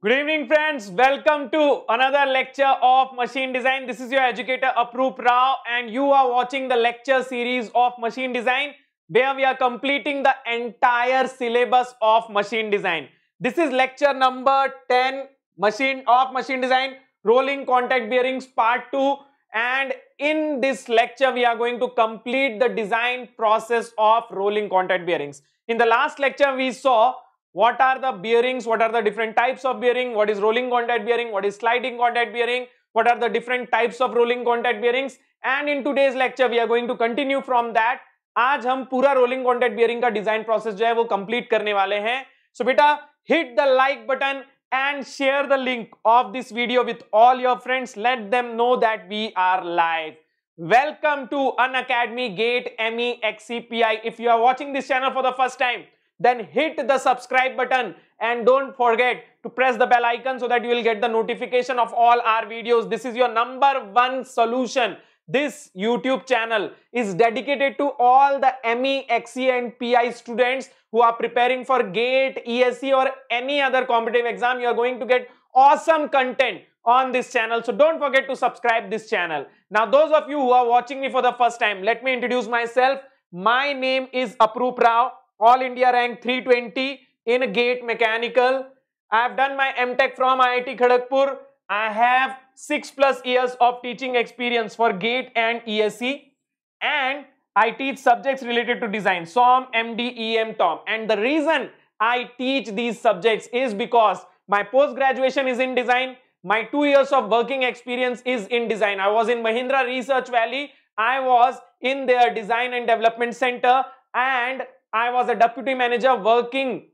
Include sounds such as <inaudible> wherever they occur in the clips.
Good evening friends, welcome to another lecture of Machine Design. This is your educator Aprup Rao and you are watching the lecture series of Machine Design where we are completing the entire syllabus of Machine Design. This is lecture number 10 machine of Machine Design Rolling Contact Bearings part 2 and in this lecture we are going to complete the design process of rolling contact bearings. In the last lecture we saw what are the bearings? What are the different types of bearing? What is rolling contact bearing? What is sliding contact bearing? What are the different types of rolling contact bearings? And in today's lecture, we are going to continue from that. आज हम पूरा rolling contact bearing का design process जो है वो complete करने वाले हैं so, बेटा the like button and share the link of this video with all your friends. Let them know that we are live. Welcome to Unacademy Gate ME XCPI. If you are watching this channel for the first time, then hit the subscribe button and don't forget to press the bell icon so that you will get the notification of all our videos. This is your number one solution. This YouTube channel is dedicated to all the ME, XE and PI students who are preparing for GATE, ESE or any other competitive exam. You are going to get awesome content on this channel. So don't forget to subscribe this channel. Now those of you who are watching me for the first time, let me introduce myself. My name is Aprup Rao all India rank 320 in gate mechanical. I have done my MTech from IIT Kharagpur. I have 6 plus years of teaching experience for GATE and ESE and I teach subjects related to design SOM, MD, EM, TOM and the reason I teach these subjects is because my post graduation is in design, my 2 years of working experience is in design. I was in Mahindra Research Valley, I was in their design and development center and I was a deputy manager working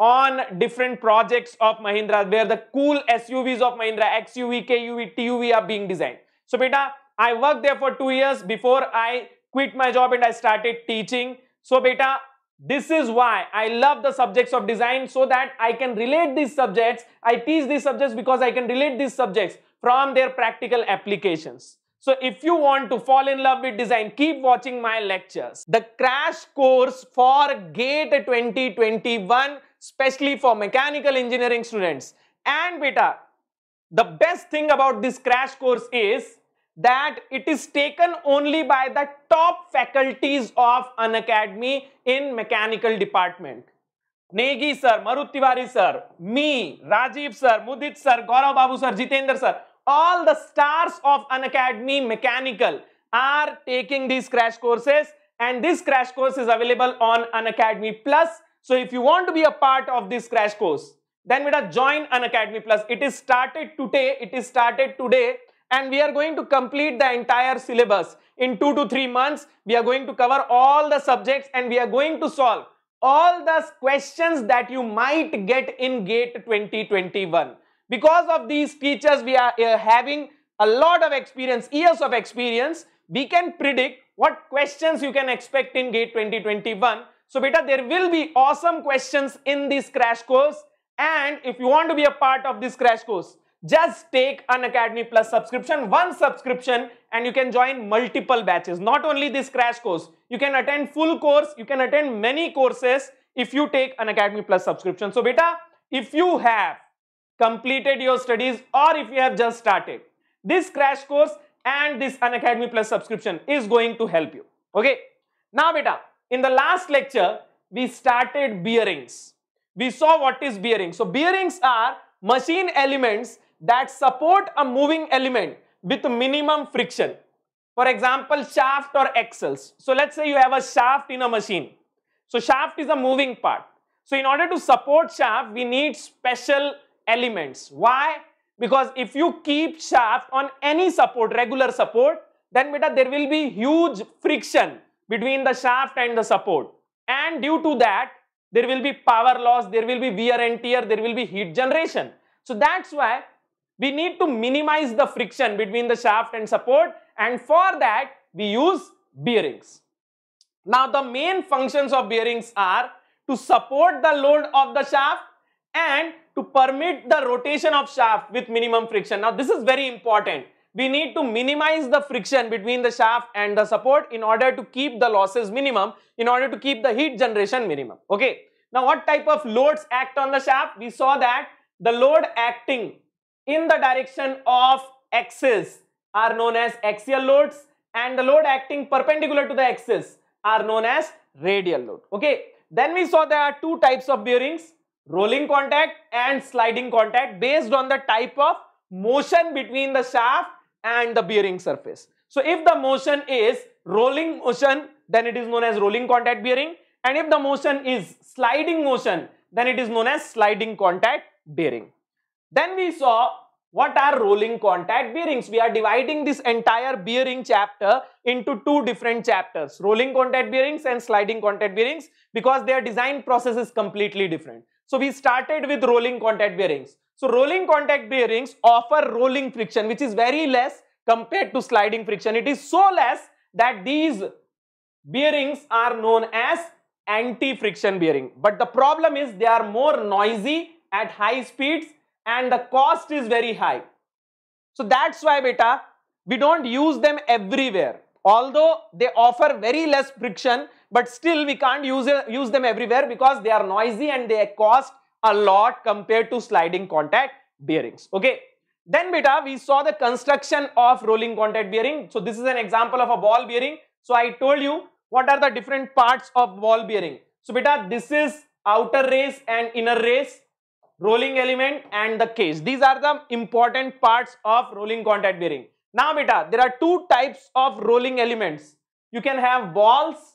on different projects of Mahindra where the cool SUVs of Mahindra XUV, KUV, TUV are being designed. So beta, I worked there for two years before I quit my job and I started teaching. So beta, this is why I love the subjects of design so that I can relate these subjects. I teach these subjects because I can relate these subjects from their practical applications. So if you want to fall in love with design, keep watching my lectures. The crash course for GATE 2021, especially for mechanical engineering students. And beta, the best thing about this crash course is that it is taken only by the top faculties of an academy in mechanical department. Negi sir, Marut sir, me, Rajiv sir, Mudit sir, Gaurav Babu sir, Jitendra sir, all the stars of an academy Mechanical are taking these crash courses and this crash course is available on an academy Plus. So if you want to be a part of this crash course, then we beta join an academy Plus. It is started today. It is started today and we are going to complete the entire syllabus in 2 to 3 months. We are going to cover all the subjects and we are going to solve all the questions that you might get in GATE 2021. Because of these teachers, we are uh, having a lot of experience, years of experience. We can predict what questions you can expect in GATE 2021. So, beta, there will be awesome questions in this crash course. And if you want to be a part of this crash course, just take an Academy Plus subscription, one subscription, and you can join multiple batches. Not only this crash course, you can attend full course, you can attend many courses if you take an Academy Plus subscription. So, beta, if you have completed your studies or if you have just started. This crash course and this Unacademy Plus subscription is going to help you. Okay. Now, beta, in the last lecture, we started bearings. We saw what is bearings. So, bearings are machine elements that support a moving element with minimum friction. For example, shaft or axles. So, let's say you have a shaft in a machine. So, shaft is a moving part. So, in order to support shaft, we need special elements. Why? Because if you keep shaft on any support, regular support, then beta there will be huge friction between the shaft and the support. And due to that, there will be power loss, there will be wear and tear, there will be heat generation. So that's why we need to minimize the friction between the shaft and support and for that we use bearings. Now the main functions of bearings are to support the load of the shaft and to permit the rotation of shaft with minimum friction. Now this is very important. We need to minimize the friction between the shaft and the support in order to keep the losses minimum, in order to keep the heat generation minimum. Okay. Now what type of loads act on the shaft? We saw that the load acting in the direction of axis are known as axial loads and the load acting perpendicular to the axis are known as radial load. Okay. Then we saw there are two types of bearings rolling contact and sliding contact based on the type of motion between the shaft and the bearing surface. So if the motion is rolling motion, then it is known as rolling contact bearing. And if the motion is sliding motion, then it is known as sliding contact bearing. Then we saw what are rolling contact bearings. We are dividing this entire bearing chapter into two different chapters, rolling contact bearings and sliding contact bearings because their design process is completely different. So we started with rolling contact bearings. So rolling contact bearings offer rolling friction which is very less compared to sliding friction. It is so less that these bearings are known as anti-friction bearing. But the problem is they are more noisy at high speeds and the cost is very high. So that's why beta, we don't use them everywhere. Although they offer very less friction but still we can't use, use them everywhere because they are noisy and they cost a lot compared to sliding contact bearings. Okay. Then beta, we saw the construction of rolling contact bearing. So this is an example of a ball bearing. So I told you what are the different parts of ball bearing. So beta, this is outer race and inner race, rolling element and the case. These are the important parts of rolling contact bearing. Now beta, there are two types of rolling elements. You can have balls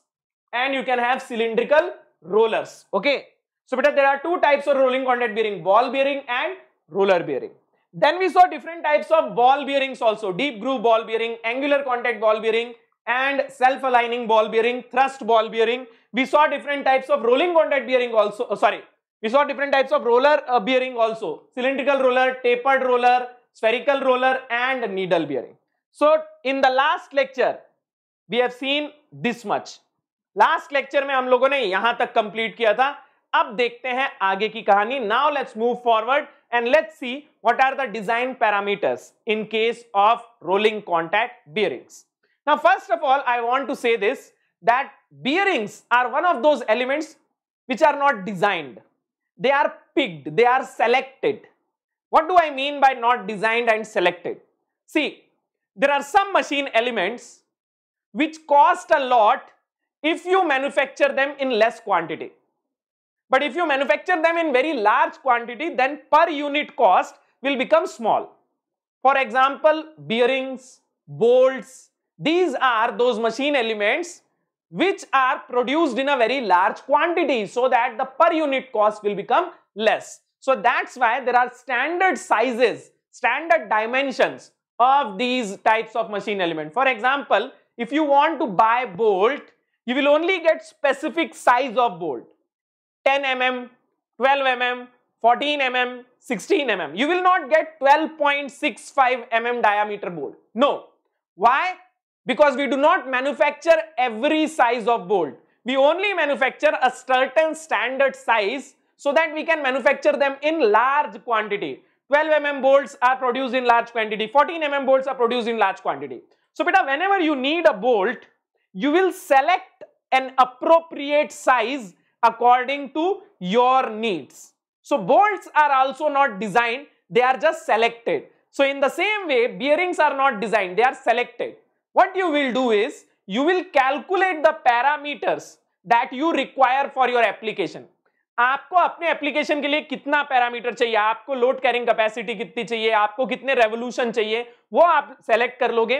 and you can have cylindrical rollers. Okay. So, there are two types of rolling contact bearing, ball bearing and roller bearing. Then we saw different types of ball bearings also, deep groove ball bearing, angular contact ball bearing and self-aligning ball bearing, thrust ball bearing. We saw different types of rolling contact bearing also, oh, sorry, we saw different types of roller uh, bearing also, cylindrical roller, tapered roller, spherical roller and needle bearing. So, in the last lecture, we have seen this much. Last lecture में हम लोगों ने यहां तक complete किया था अब देखते हैं आगे की कहानी now let's move forward and let's see what are the design parameters in case of rolling contact bearings now first of all I want to say this that bearings are one of those elements which are not designed they are picked they are selected what do I mean by not designed and selected see there are some machine elements which cost a lot if you manufacture them in less quantity. But if you manufacture them in very large quantity, then per unit cost will become small. For example, bearings, bolts, these are those machine elements which are produced in a very large quantity so that the per unit cost will become less. So that's why there are standard sizes, standard dimensions of these types of machine element. For example, if you want to buy bolt you will only get specific size of bolt 10 mm 12 mm 14 mm 16 mm you will not get 12.65 mm diameter bolt no why because we do not manufacture every size of bolt we only manufacture a certain standard size so that we can manufacture them in large quantity 12 mm bolts are produced in large quantity 14 mm bolts are produced in large quantity so whenever you need a bolt you will select an appropriate size according to your needs. So bolts are also not designed, they are just selected. So in the same way, bearings are not designed, they are selected. What you will do is, you will calculate the parameters that you require for your application. आपको अपने application के लिए कितना parameter चाहिए आपको load carrying capacity कितनी चाहिए आपको कितने रेवोल्यूशन चाहिए वो आप सेलेक्ट कर लोगे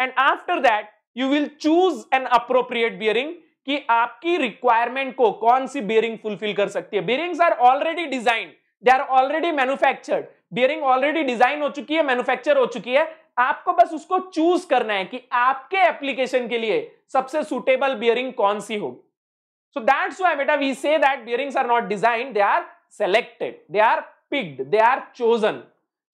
and after that you will choose an appropriate bearing कि आपकी रिक्वायरमेंट को कौन सी बियरिंग फुलफिल कर सकती है bearings are already design they are already manufactured bearing already design हो चुकी है मैन्युफैक्चर हो चुकी है आपको बस उसको चूज करना है कि आपके एप्लीकेशन के लिए सबसे सुटेबल बियरिंग कौन सी होगी सो दैट्स वाई बेटा we say that bearings are not design they are selected they are picked they are chosen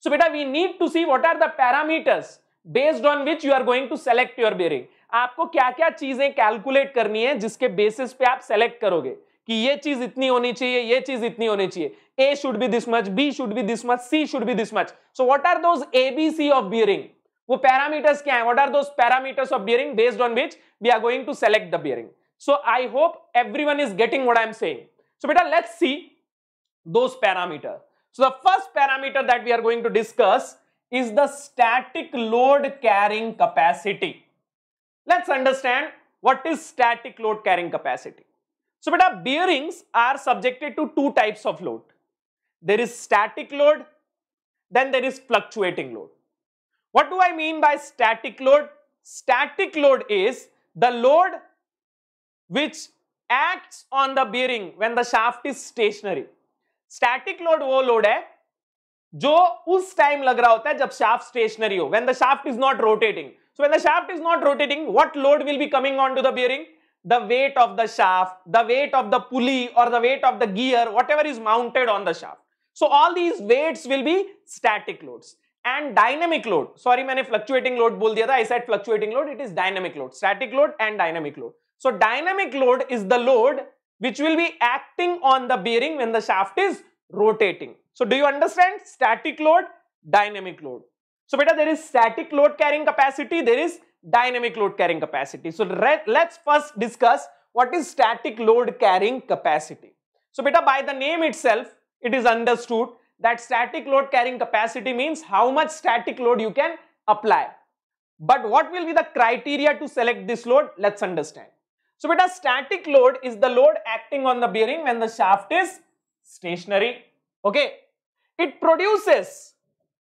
so बेटा we need to see what are the parameters based on which you are going to select your bearing आपको क्या क्या चीजें calculate करनी है जिसके basis पे आप सेलेक्ट करोगे कि ये चीज इतनी होनी चाहिए ये चीज इतनी होनी चाहिए A should be this much B should be this much C should be this much so what are those ABC of bearing वो पैरामीटर्स क्या है what are those parameters of bearing based on which we are going to select the bearing so i hope everyone is getting what I am saying so बेटा let's see those parameter so the first parameter that we are going to discuss is the static load carrying capacity Let's understand what is static load carrying capacity. So, beta bearings are subjected to two types of load. There is static load, then there is fluctuating load. What do I mean by static load? Static load is the load which acts on the bearing when the shaft is stationary. Static load वो load है जो उस time लग रहा होता है जब shaft stationary हो, when the shaft is not rotating. So when the shaft is not rotating, what load will be coming onto the bearing? The weight of the shaft, the weight of the pulley or the weight of the gear, whatever is mounted on the shaft. So all these weights will be static loads. and dynamic load. Sorry, I fluctuating load. बोल दिया था I said fluctuating load it is load, load static load and dynamic load so dynamic load is which will be acting on the bearing when the shaft is rotating so do you understand static load dynamic load so beta, there is static load carrying capacity, there is dynamic load carrying capacity. So let's first discuss what is static load carrying capacity. So beta, by the name itself, it is understood that static load carrying capacity means how much static load you can apply. But what will be the criteria to select this load? Let's understand. So beta, static load is the load acting on the bearing when the shaft is stationary. Okay. It produces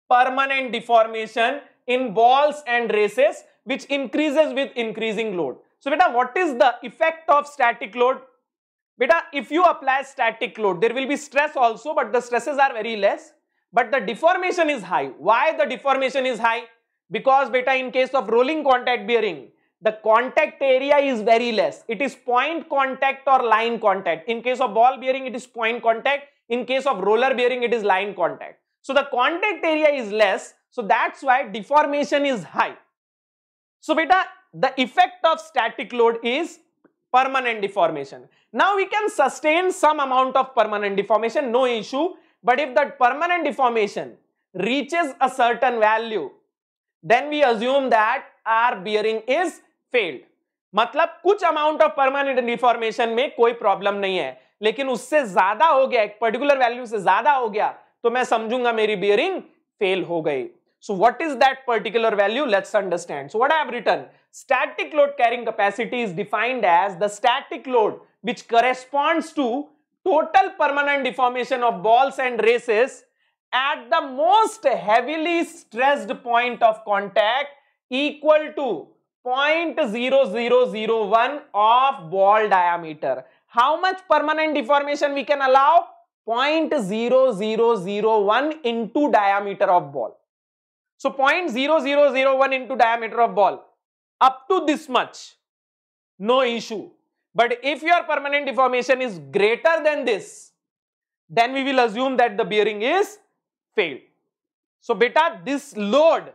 permanent deformation in balls and races which increases with increasing load. So beta, what is the effect of static load? Beta, if you apply static load, there will be stress also, but the stresses are very less. But the deformation is high. Why the deformation is high? Because beta, in case of rolling contact bearing, the contact area is very less. It is point contact or line contact. In case of ball bearing, it is point contact. In case of roller bearing, it is line contact. So the contact area is less. So that's why deformation is high. So beta, the effect of static load is permanent deformation. Now we can sustain some amount of permanent deformation, no issue. But if that permanent deformation reaches a certain value, then we assume that our bearing is failed. मतलब कुछ amount of permanent deformation में कोई problem नहीं है लेकिन उससे ज्यादा हो गया एक पर्टिकुलर वैल्यू से ज्यादा हो गया तो मैं समझूंगा मेरी बियरिंग फेल हो गई so what is that particular value let's understand so what return static load carrying capacity is defined as the static load which corresponds to total permanent deformation of balls and races at the most heavily stressed point of contact equal to point zero zero zero one of ball diameter how much permanent deformation we can allow 0.0001 into diameter of ball. So 0.0001 into diameter of ball up to this much no issue but if your permanent deformation is greater than this then we will assume that the bearing is failed. So beta this load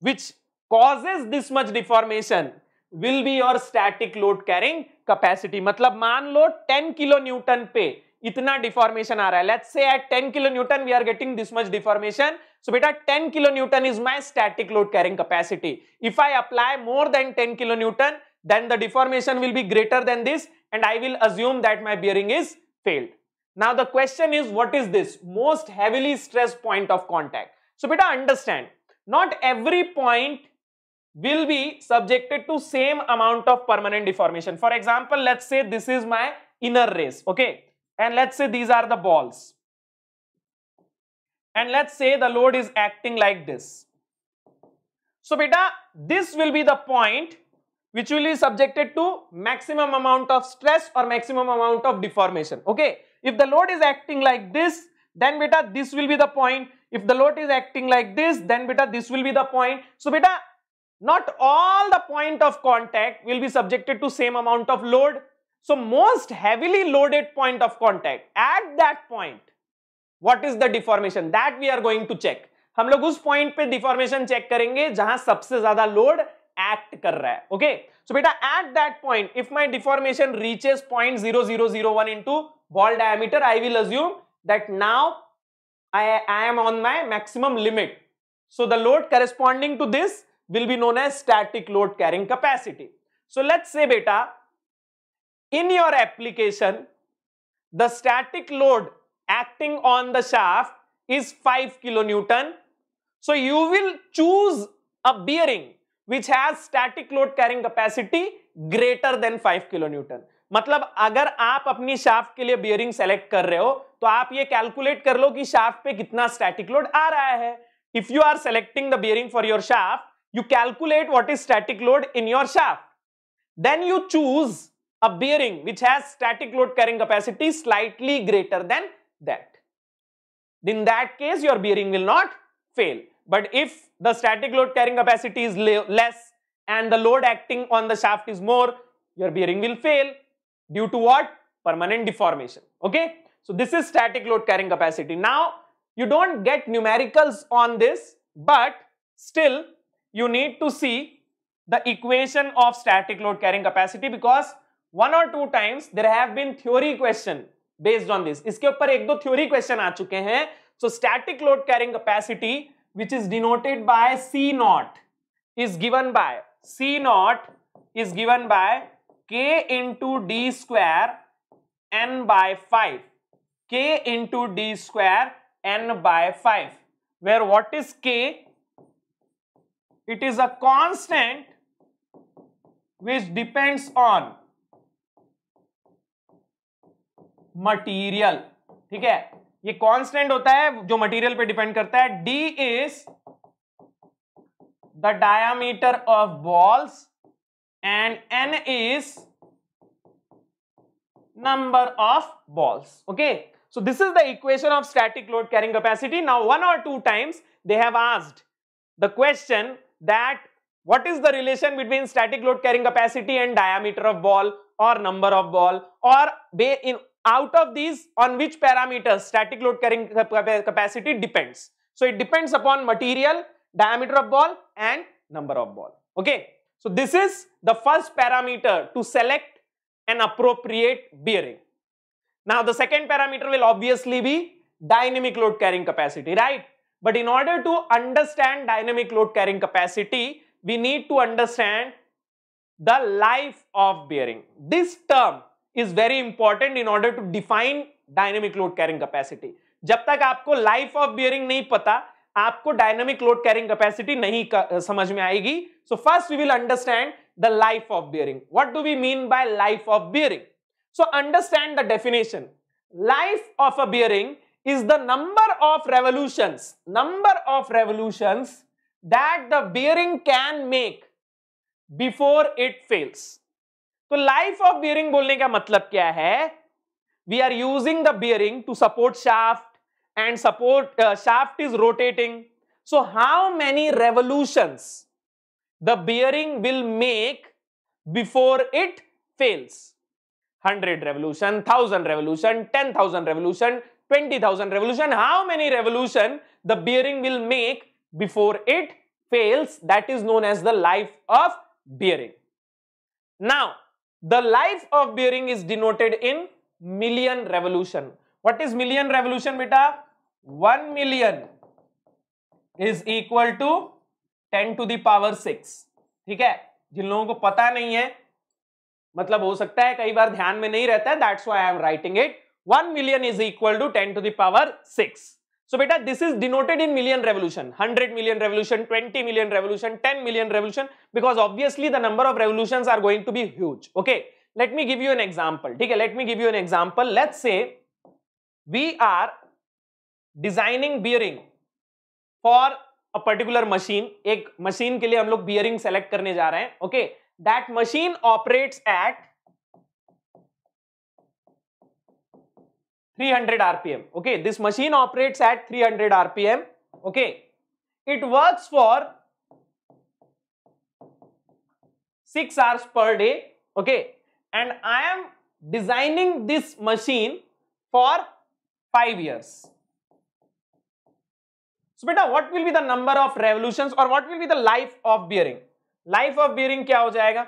which causes this much deformation will be your static load carrying capacity मतलब मान लो 10 kilonewton Newton पे इतना deformation आ रहा है let's say at 10 kilonewton we are getting this much deformation. So, beta, बेटा 10 kilonewton is my static load carrying capacity. If I apply more than 10 kilonewton, then the deformation will be greater than this and I will assume that my bearing is failed. Now the question is what is this most heavily stressed point of contact? So beta understand not every point will be subjected to same amount of permanent deformation. For example let's say this is my inner race okay and let's say these are the balls and let's say the load is acting like this so beta this will be the point which will be subjected to maximum amount of stress or maximum amount of deformation okay if the load is acting like this then beta this will be the point if the load is acting like this then beta this will be the point so beta not all the point of contact will be subjected to same amount of load so most heavily loaded point of contact, at that point, what is the deformation? That we are going to check. हम लोग उस point पे deformation check करेंगे जहां सबसे ज्यादा load act कर रहा है ओके सो बेटा at that point if my deformation reaches point zero zero zero one into ball diameter I will assume that now I I am on my maximum limit so the load corresponding to this will be known as static load carrying capacity so let's say बेटा in your application, the static load acting on the shaft is 5 kN So you will choose a bearing which has static load carrying capacity greater than 5 kN मतलब अगर आप अपनी shaft के लिए bearing select कर रहे हो तो आप ये कैलकुलेट कर लो कि शाफ्ट पे कितना स्टैटिक लोड आ रहा है if you are selecting the bearing for your shaft you calculate what is static load in your shaft then you choose a bearing which has static load carrying capacity slightly greater than that. In that case, your bearing will not fail. But if the static load carrying capacity is less and the load acting on the shaft is more, your bearing will fail due to what? Permanent deformation. Okay? So this is static load carrying capacity. Now, you don't get numericals on this, but still you need to see the equation of static load carrying capacity because one और two times there have been theory question based on this इसके ऊपर एक दो theory question आ चुके हैं so static load carrying capacity which is denoted by C naught is given by C naught is given by K into D square N by five K into D square N by five where what is k it is a constant which depends on material ठीक है ये constant होता है जो material पर depend करता है D is the diameter of balls and N is number of balls okay so this is the equation of static load carrying capacity now one और two times they have asked the question that what is the relation between static load carrying capacity and diameter of ball और number of ball और बे इन out of these on which parameters static load carrying capacity depends. So it depends upon material, diameter of ball and number of ball. Okay. So this is the first parameter to select an appropriate bearing. Now the second parameter will obviously be dynamic load carrying capacity, right? But in order to understand dynamic load carrying capacity, we need to understand the life of bearing. This term is very important in order to define dynamic load carrying capacity. जब तक आपको life of bearing नहीं पता, आपको dynamic load carrying capacity नहीं समझ में So first we will understand the life of bearing. What do we mean by life of bearing? So understand the definition. Life of a bearing is the number of revolutions, number of revolutions that the bearing can make before it fails. तो life of bearing बोलने का मतलब क्या है we are using the bearing to support shaft and support shaft is rotating so how many revolution the bearing will make before it fails hundred revolution thousand revolution ten thousand revolution twenty thousand revolution how many revolution the bearing will make before it fails that is known as the life of bearing now the life of bearing is denoted in million revolution what is million revolution beta 1 million is equal to 10 to the power 6 ठीक है जिन लोगों को पता नहीं है मतलब हो सकता है कई बार ध्यान में नहीं रहता है that's why I am writing it 1 million is equal to 10 to the power 6 so बेटा this is denoted in million revolution 100 million revolution 20 million revolution 10 million revolution because obviously the number of revolution are going to be huge okay let me give you an example ठीक है let me give you an example let say we are designing bearing for a particular machine एक machine के लिए हम लोग bearing select करने जा रहे हैं okay that machine operates at 300 rpm okay this machine operates at 300 rpm okay it works for 6 hours per day okay and i am designing this machine for 5 years so beta what will be the number of revolutions or what will be the life of bearing life of bearing kya ho jayega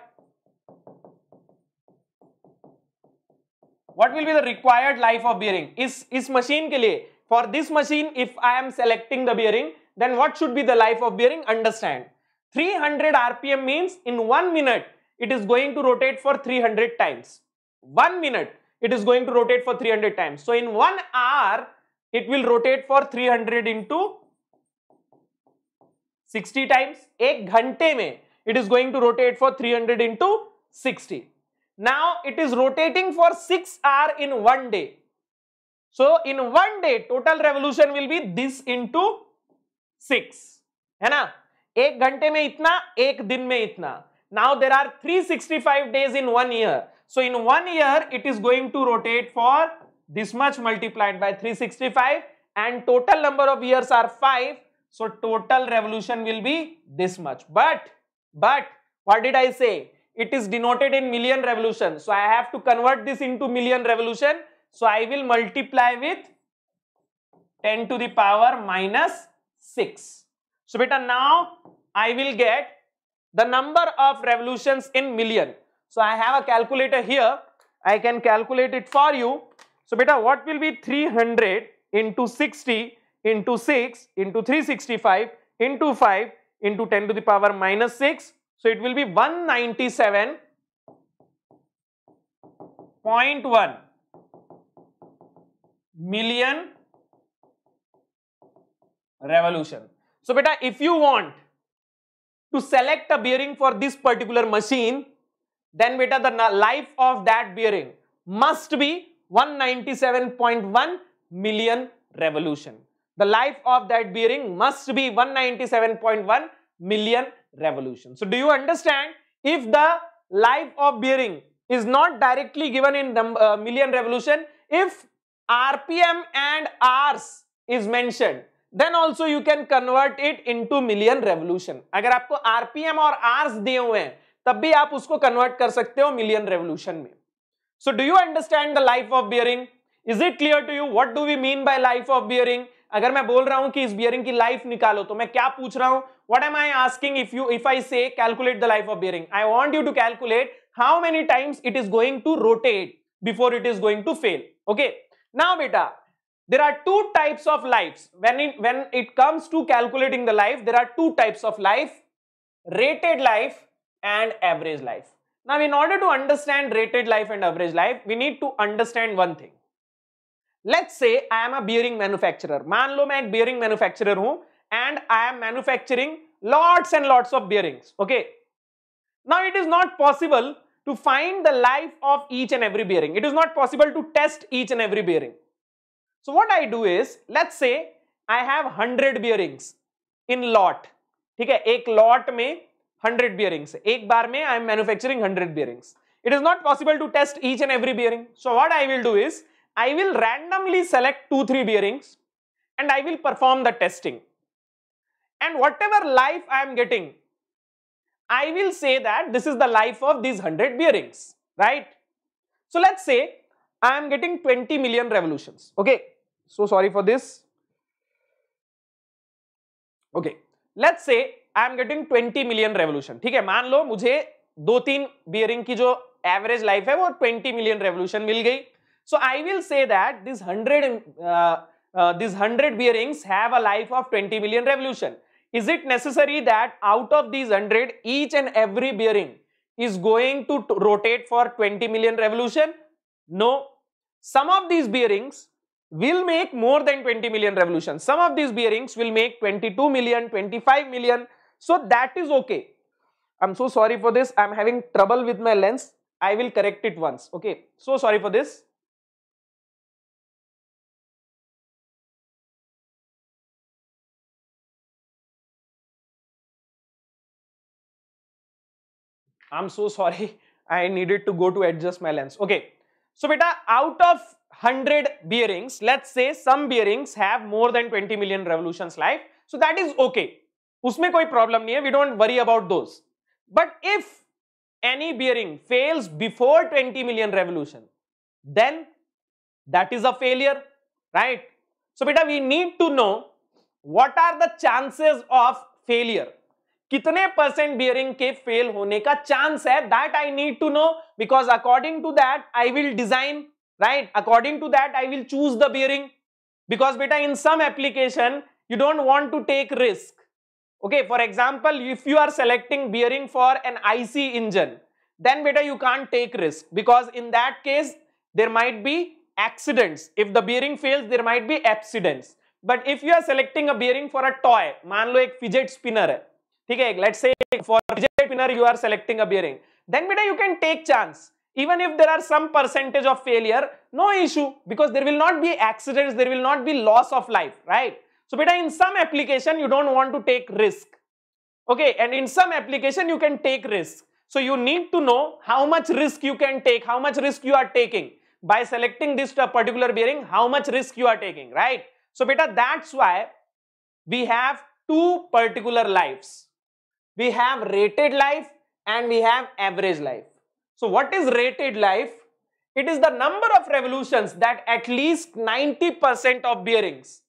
what will be the required life of bearing is is machine ke liye for this machine if i am selecting the bearing then what should be the life of bearing understand 300 rpm means in 1 minute it is going to rotate for 300 times 1 minute it is going to rotate for 300 times so in 1 hour it will rotate for 300 into 60 times एक घंटे में it is going to rotate for 300 into 60 now it is rotating for 6 hour in one day. So in one day total revolution will be this into 6. है ना एक घंटे में इतना एक दिन में इतना Now there are 365 days in one year, so in one year it is going to rotate for this much multiplied by 365 and total number of years are 5 so total revolution will be this much but but what did i say it is denoted in million revolution. So I have to convert this into million revolution. So I will multiply with 10 to the power minus 6. So beta now I will get the number of revolutions in million. So I have a calculator here. I can calculate it for you. So beta what will be 300 into 60 into 6 into 365 into 5 into 10 to the power minus 6 so it will be 197.1 million revolution. So beta, if you want to select a bearing for this particular machine, then beta, the life of that bearing must be 197.1 million revolution. The life of that bearing must be 197.1 million revolution. So do you understand if the life of bearing is not directly given in the uh, million revolution, if RPM and Rs is mentioned, then also you can convert it into million revolution. अगर आपको RPM और Rs दिए हुए हैं तब भी आप उसको कन्वर्ट कर सकते हो मिलियन रेवोल्यूशन में so do you understand the life of bearing is it clear to you what do we mean by life of अगर मैं बोल रहा हूं कि इस बियरिंग की लाइफ निकालो तो मैं क्या पूछ रहा हूं what am I asking if you if I say calculate the life of bearing I want you to calculate how many times it is going to rotate before it is going to fail okay now बेटा there are two types of lives when it when it comes to calculating the life there are two types of life rated life and average life now in order to understand rated life and average life we need to understand one thing let's say i am a bearing manufacturer Manlo लो bearing manufacturer हूं and i am manufacturing lots and lots of bearings okay now it is not possible to find the life of each and every bearing it is not possible to test each and every bearing so what i do is let's say i have 100 bearings in lot ठीक है एक lot में 100 bearings एक bar में I am manufacturing 100 bearings it is not possible to test each and every bearing so what i will do is I will randomly select two, three bearings and I will perform the testing. And whatever life I am getting, I will say that this is the life of these 100 bearings, right? So let's say I am getting 20 million revolutions, okay? So sorry for this. Okay, let's say I am getting twenty million revolution. ठीक है मान लो मुझे दो तीन bearing की जो average life है वो twenty million revolution मिल गई so I will say that these 100, uh, uh, these 100 bearings have a life of 20 million revolution. Is it necessary that out of these 100, each and every bearing is going to rotate for 20 million revolution? No. Some of these bearings will make more than 20 million revolutions. Some of these bearings will make 22 million, 25 million. So that is okay. I'm so sorry for this. I'm having trouble with my lens. I will correct it once. Okay. So sorry for this. I'm so sorry. <laughs> I needed to go to adjust my lens. Okay. So beta, out of 100 bearings, let's say some bearings have more than 20 million revolutions life. So that is okay. Usme koi problem nahi hai. We don't worry about those. But if any bearing fails before 20 million revolution, then that is a failure, right? So beta, we need to know what are the chances of failure. कितने percent bearing के fail होने का chance है that I need to know because according to that I will design right according to that I will choose the bearing because बेटा in some application you don't want to take risk okay for example if you are selecting bearing for an ic engine then beta you can't take risk because in that case there might be accidents if the bearing fails there might be accidents but if you are selecting a bearing for a toy मान लो एक fidget spinner है Okay, let let's say for reject Pinar, you are selecting a bearing then beta you can take chance even if there are some percentage of failure no issue because there will not be accidents there will not be loss of life right so beta in some application you don't want to take risk okay and in some application you can take risk so you need to know how much risk you can take how much risk you are taking by selecting this particular bearing how much risk you are taking right so beta that's why we have two particular lives we have rated life and we have average life. So what is rated life? It is the number of revolutions that at least 90% of bearings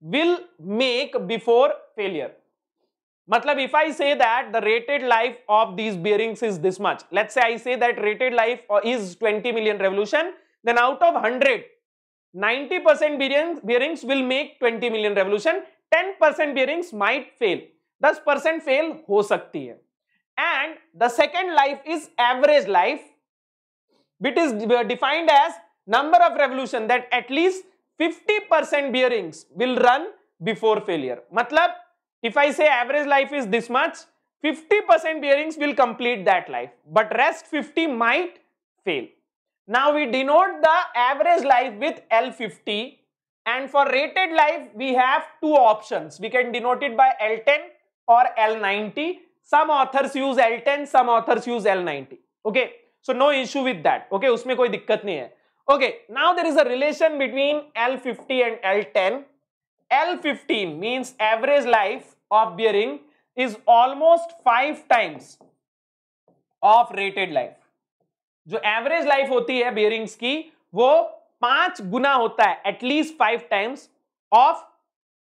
will make before failure. Matlab, if I say that the rated life of these bearings is this much, let's say I say that rated life uh, is 20 million revolution, then out of 100, 90% bearings, bearings will make 20 million revolution, 10% bearings might fail. दस percent fail हो सकती है and the second life is average life which is defined as number of revolution that at least fifty percent bearing will run before failure मतलब if I say average life is this much 50% percent bearings will complete that life but rest fifty might fail now we denote the average life with L fifty and for rated life we have two option we can denoted by L or L90. Some authors use L10, some authors use L90. Okay, so no issue with that. Okay, उसमें कोई दिक्कत नहीं है. Okay, now there is a relation between L50 and L10. L15 means average life of bearing is almost five times of rated life. जो average life होती है bearings की वो पांच गुना होता है at least five times of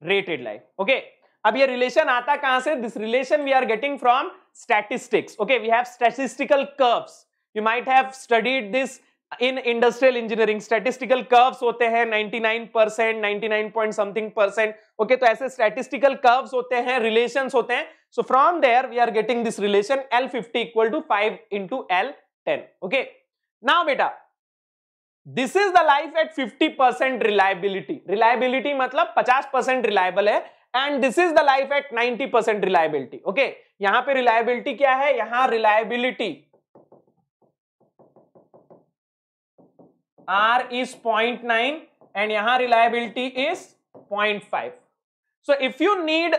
rated life okay अब ये रिलेशन आता कहां से this relation we are getting from statistics okay we have statistical curves you might have studied this in industrial engineering statistical curves होते हैं 99 percent nine something percent okay तो ऐसे statistical curves होते हैं रिलेशंस होते हैं so from there we are getting this relation L fifty equal to five into L ten okay now बेटा this is the life at 50 percent reliability reliability मतलब 50 percent reliable है and this is the life at 90 percent reliability okay यहां पे reliability क्या है यहां reliability R is 0.9 and yahan reliability is 0.5. So if you need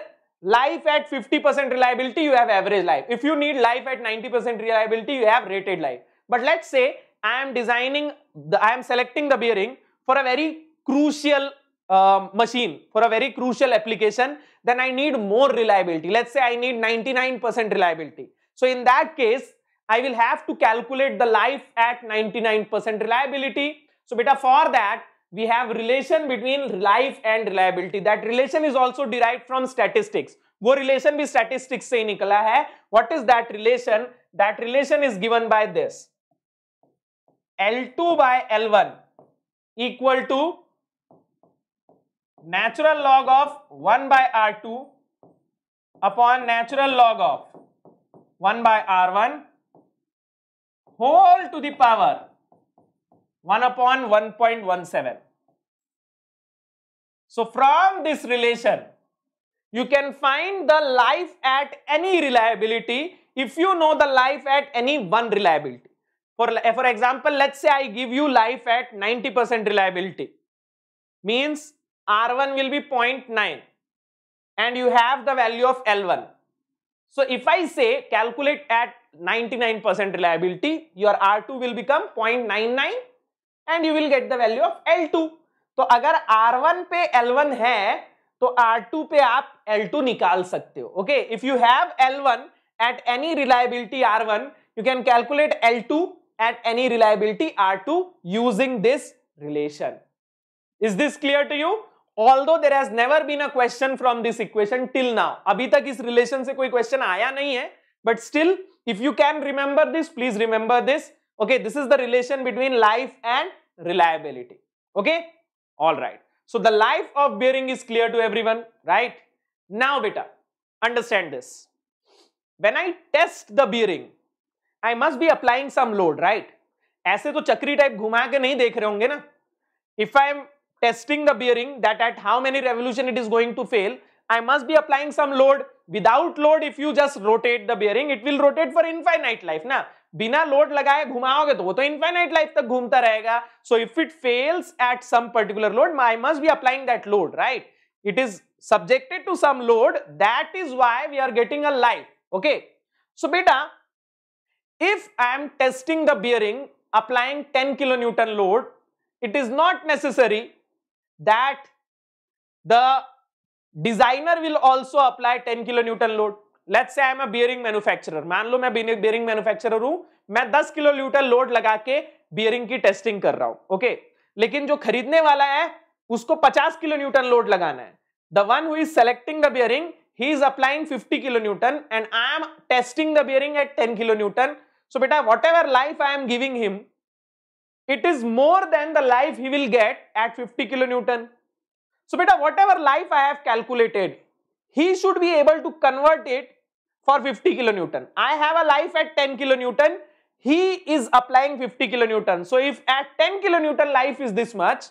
life at 50% reliability, you have average life. If you need life at 90% reliability, you have rated life. But let's say I am designing, the, I am selecting the bearing for a very crucial uh, machine for a very crucial application, then I need more reliability. Let's say I need 99% reliability. So in that case, I will have to calculate the life at 99% reliability. So beta for that, we have relation between life and reliability. That relation is also derived from statistics. वो relation भी statistics से ही निकला है. What is that relation? That relation is given by this. L2 by L1 equal to natural log of 1 by R2 upon natural log of 1 by R1 whole to the power 1 upon 1.17. So from this relation, you can find the life at any reliability if you know the life at any one reliability. For, for example, let's say I give you life at 90% reliability. Means r1 will be 0.9 and you have the value of l1 so if i say calculate at 99% reliability your r2 will become 0.99 and you will get the value of l2 तो अगर R1 पे L1 है तो R2 पे आप L2 निकाल सकते हो okay if you have L1 at any reliability R1 you can calculate L2 at any reliability R2 using this relation is this clear to you although there has never been a question from this equation till now. Abhi tak is relation se koi question aaya nahi hai. But still, if you can remember this, please remember this. Okay, this is the relation between life and reliability. Okay, all right. So, the life of bearing is clear to everyone, right? Now, beta, understand this. When I test the bearing, I must be applying some load, right? Aise to chakri type ghuma ke nahi dekh rahe honge If I am testing the bearing that at how many revolution it is going to fail. I must be applying some load. Without load, if you just rotate the bearing, it will rotate for infinite life. Na? Bina load lagaya ghumaoge to, to infinite life tak ghumta rahega. So if it fails at some particular load, I must be applying that load, right? It is subjected to some load. That is why we are getting a life. Okay. So beta, if I am testing the bearing, applying 10 kilonewton load, it is not necessary that the designer will also apply 10 kilonewton load let's say I M bearing manufacturer मान लो मैं bearing manufacturer hu main 10 kilonewton load लगा के bearing की testing कर रहा हूं okay okay? lekin jo खरीदने wala hai usko 50 kilonewton load lagana hai the one who is selecting the bearing he is applying 50 kilonewton and i am testing the bearing at 10 kilonewton so beta whatever life i am giving him it is more than the life he will get at 50 kilonewton. So beta, whatever life I have calculated, he should be able to convert it for 50 kilonewton. I have a life at 10 kilonewton. He is applying 50 kilonewton. So if at 10 kilonewton life is this much,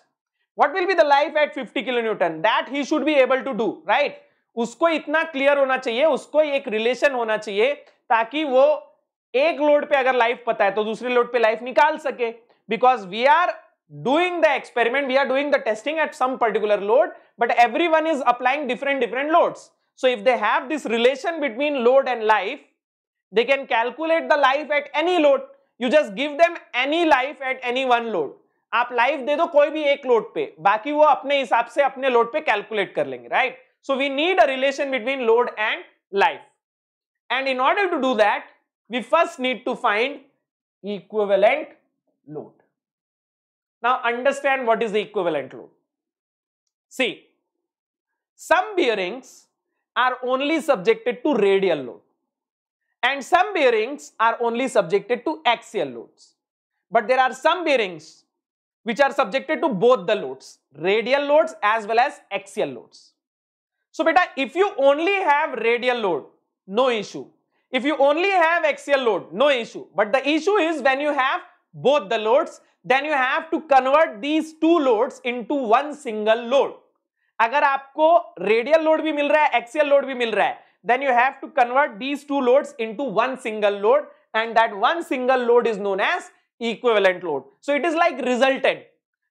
what will be the life at 50 kilonewton? That he should be able to do, right? उसको इतना clear होना चाहिए उसको एक relation होना चाहिए ताकि वो एक लोड पे अगर लाइफ पता है तो दूसरे लोड पे लाइफ निकाल सके because we are doing the experiment, we are doing the testing at some particular load, but everyone is applying different, different loads. So if they have this relation between load and life, they can calculate the life at any load. You just give them any life at any one load. आप life दे दो कोई भी एक load पे बाकी वो अपने हिसाब से अपने लोड पे कैलकुलेट कर लेंगे So we need a relation between load and life. And in order to do that, we first need to find equivalent load. Now understand what is the equivalent load. See, some bearings are only subjected to radial load and some bearings are only subjected to axial loads. But there are some bearings which are subjected to both the loads, radial loads as well as axial loads. So beta, if you only have radial load, no issue. If you only have axial load, no issue. But the issue is when you have both the loads, then you have to convert these two loads into one single load. अगर आपको radial load भी मिल रहा है axial भी मिल रहा है then you have to convert these two loads into one single load and that one single load is known as equivalent load. So it is like resultant.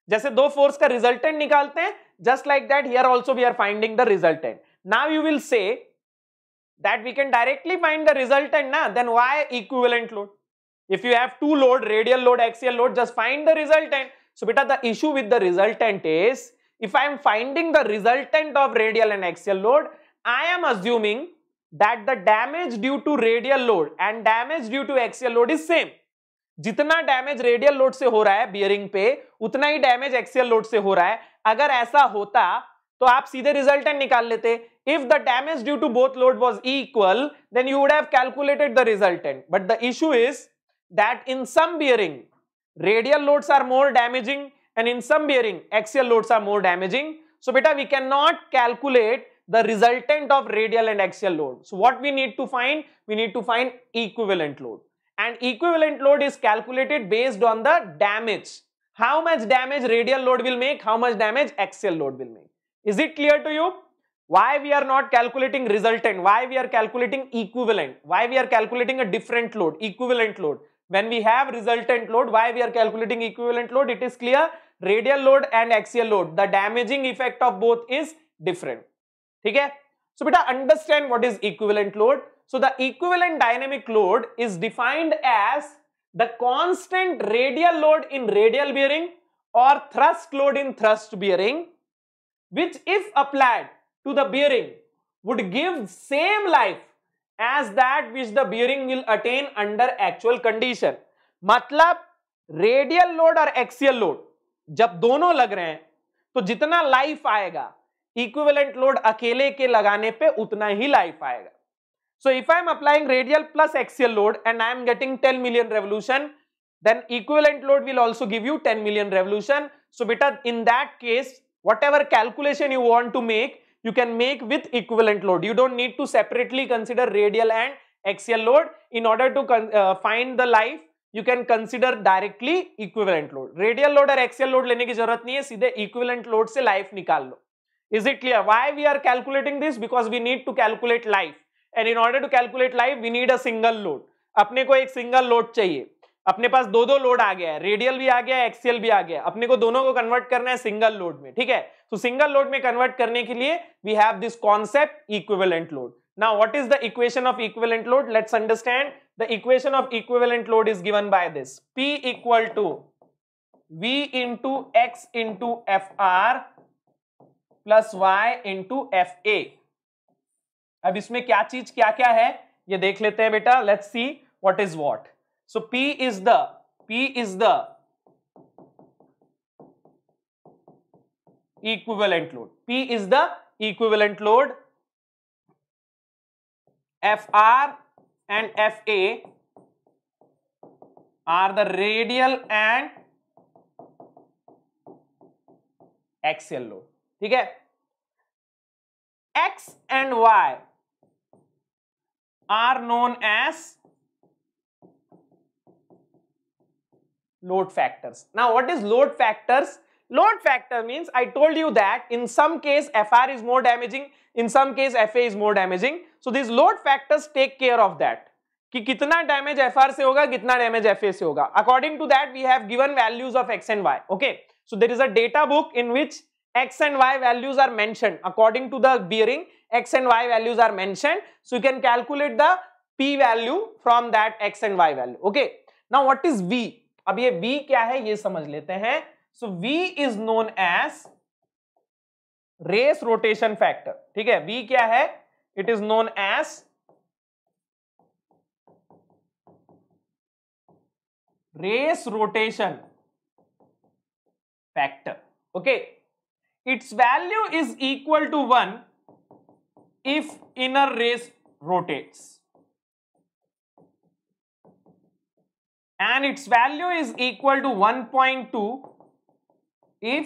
जैसे दो force का resultant निकालते हैं just like that here also we are finding the resultant. Now you will say that we can directly find the resultant then why equivalent load? If you have two load, radial load, axial load, just find the resultant. So, beta, the issue with the resultant is, if I am finding the resultant of radial and axial load, I am assuming that the damage due to radial load and damage due to axial load is same. जितना damage radial load से हो रहा है bearing पे उतना ही damage axial load से हो रहा है अगर ऐसा होता तो आप सीधे रिजल्टेंट निकाल लेते if the damage due to both load was equal then you would have calculated the resultant but the issue is that in some bearing radial loads are more damaging and in some bearing axial loads are more damaging. So beta we cannot calculate the resultant of radial and axial load. So what we need to find? We need to find equivalent load. And equivalent load is calculated based on the damage. How much damage radial load will make, how much damage axial load will make. Is it clear to you? Why we are not calculating resultant, why we are calculating equivalent, why we are calculating a different load, equivalent load. When we have resultant load, why we are calculating equivalent load? It is clear radial load and axial load. The damaging effect of both is different. Okay? So, beta understand what is equivalent load. So, the equivalent dynamic load is defined as the constant radial load in radial bearing or thrust load in thrust bearing which if applied to the bearing would give same life as that which the bearing will attain under actual condition मतलब radial load और axial load जब दोनों लग रहे हैं तो जितना life आएगा इक्विवेलेंट लोड अकेले के लगाने पे उतना ही लाइफ आएगा so if I am applying radial plus axial load and I am getting 10 million revolution then equivalent load will also give you 10 million so बेटा in that case whatever calculation you want to make you can make with equivalent load. You don't need to separately consider radial and axial load. In order to uh, find the life, you can consider directly equivalent load. Radial load or axial load लेने की जरूरत नहीं है सीधे equivalent load से life निकाल लो. Is it clear? Why we are calculating this? Because we need to calculate life. And in order to calculate life, we need a single load. अपने को एक single load चाहिए. अपने पास दो दो लोड आ गया है रेडियल भी आ गया है एक्सियल भी आ गया है अपने को दोनों को कन्वर्ट करना है सिंगल लोड में ठीक है तो सिंगल लोड में कन्वर्ट करने के लिए we have this concept equivalent load is the equation of equivalent load let's understand the equation of equivalent load is given by this P equal to V into X into F R plus Y into F A अब इसमें क्या चीज क्या क्या है ये देख लेते हैं बेटा let's see what is what So P is the, P is the equivalent load. P is the equivalent load. FR and FA are the radial and axial load. Okay. X and Y are known as load factors. Now what is load factors? Load factor means I told you that in some case FR is more damaging, in some case FA is more damaging. So these load factors take care of that. कि कितना damage F R से होगा कितना damage F A से होगा according to that we have given values of X and Y okay so there is a data book x and y values are mentioned according to the bearing x and y values are mentioned so you can calculate the p value from that x and y value okay now what is v अब ये v क्या है ये समझ लेते हैं so v is known as race rotation factor ठीक है v क्या है it is known as race rotation factor okay its value is equal to one if inner race rotates and its value is equal to 1.2 if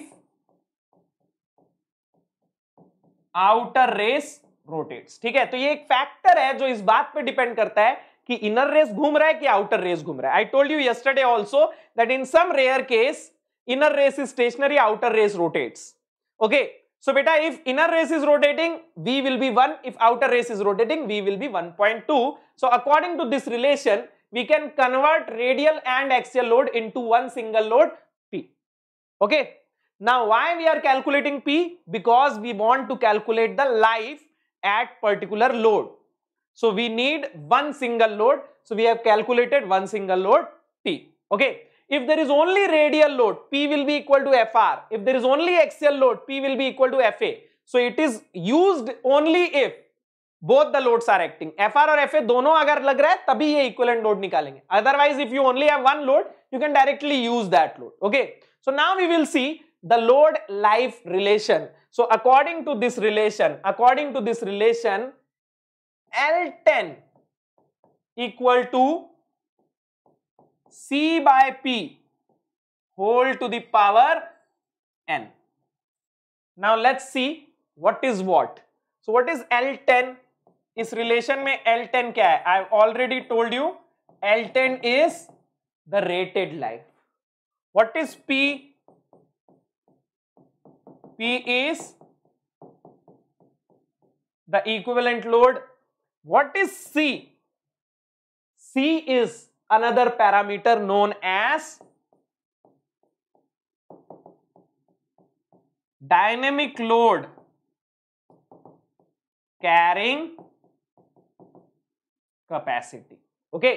outer race rotates ठीक है तो ये एक factor है जो इस बात पे डिपेंड करता है कि इनर रेस घूम रहा है कि आउटर रेस घूम रहा है I told you yesterday also that in some rare case inner race is stationary outer race rotates okay so बेटा if inner race is rotating we will be one if outer race is rotating we will be one point two so according to this relation we can convert radial and axial load into one single load P. Okay. Now why we are calculating P? Because we want to calculate the life at particular load. So we need one single load. So we have calculated one single load P. Okay. If there is only radial load, P will be equal to FR. If there is only axial load, P will be equal to FA. So it is used only if both the loads are acting fr और fa दोनों अगर लग रहा है तभी ये equivalent load निकालेंगे otherwise if you only have one load you can directly use that load okay so now we will see the load life relation so according to this relation according to this relation l10 equal to c by p whole to the power n now let's see what is what so what is l10 इस relation में L10 क्या है I already told you L10 ten is the rated life what is P P is the equivalent load what is C C is another parameter known as dynamic load carrying capacity. Okay.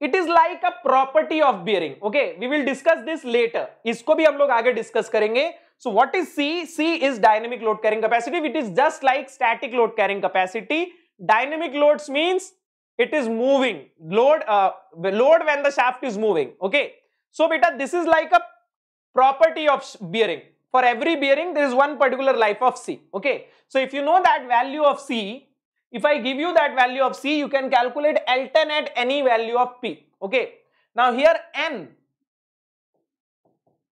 It is like a property of bearing. Okay. We will discuss this later. Isko bhi hum log aage discuss karenge. So, what is C? C is dynamic load carrying capacity. It is just like static load carrying capacity. Dynamic loads means it is moving. Load, uh, load when the shaft is moving. Okay. So, beta, this is like a property of bearing. For every bearing, there is one particular life of C. Okay. So, if you know that value of C, if I give you that value of C, you can calculate L10 at any value of P. Okay. Now here N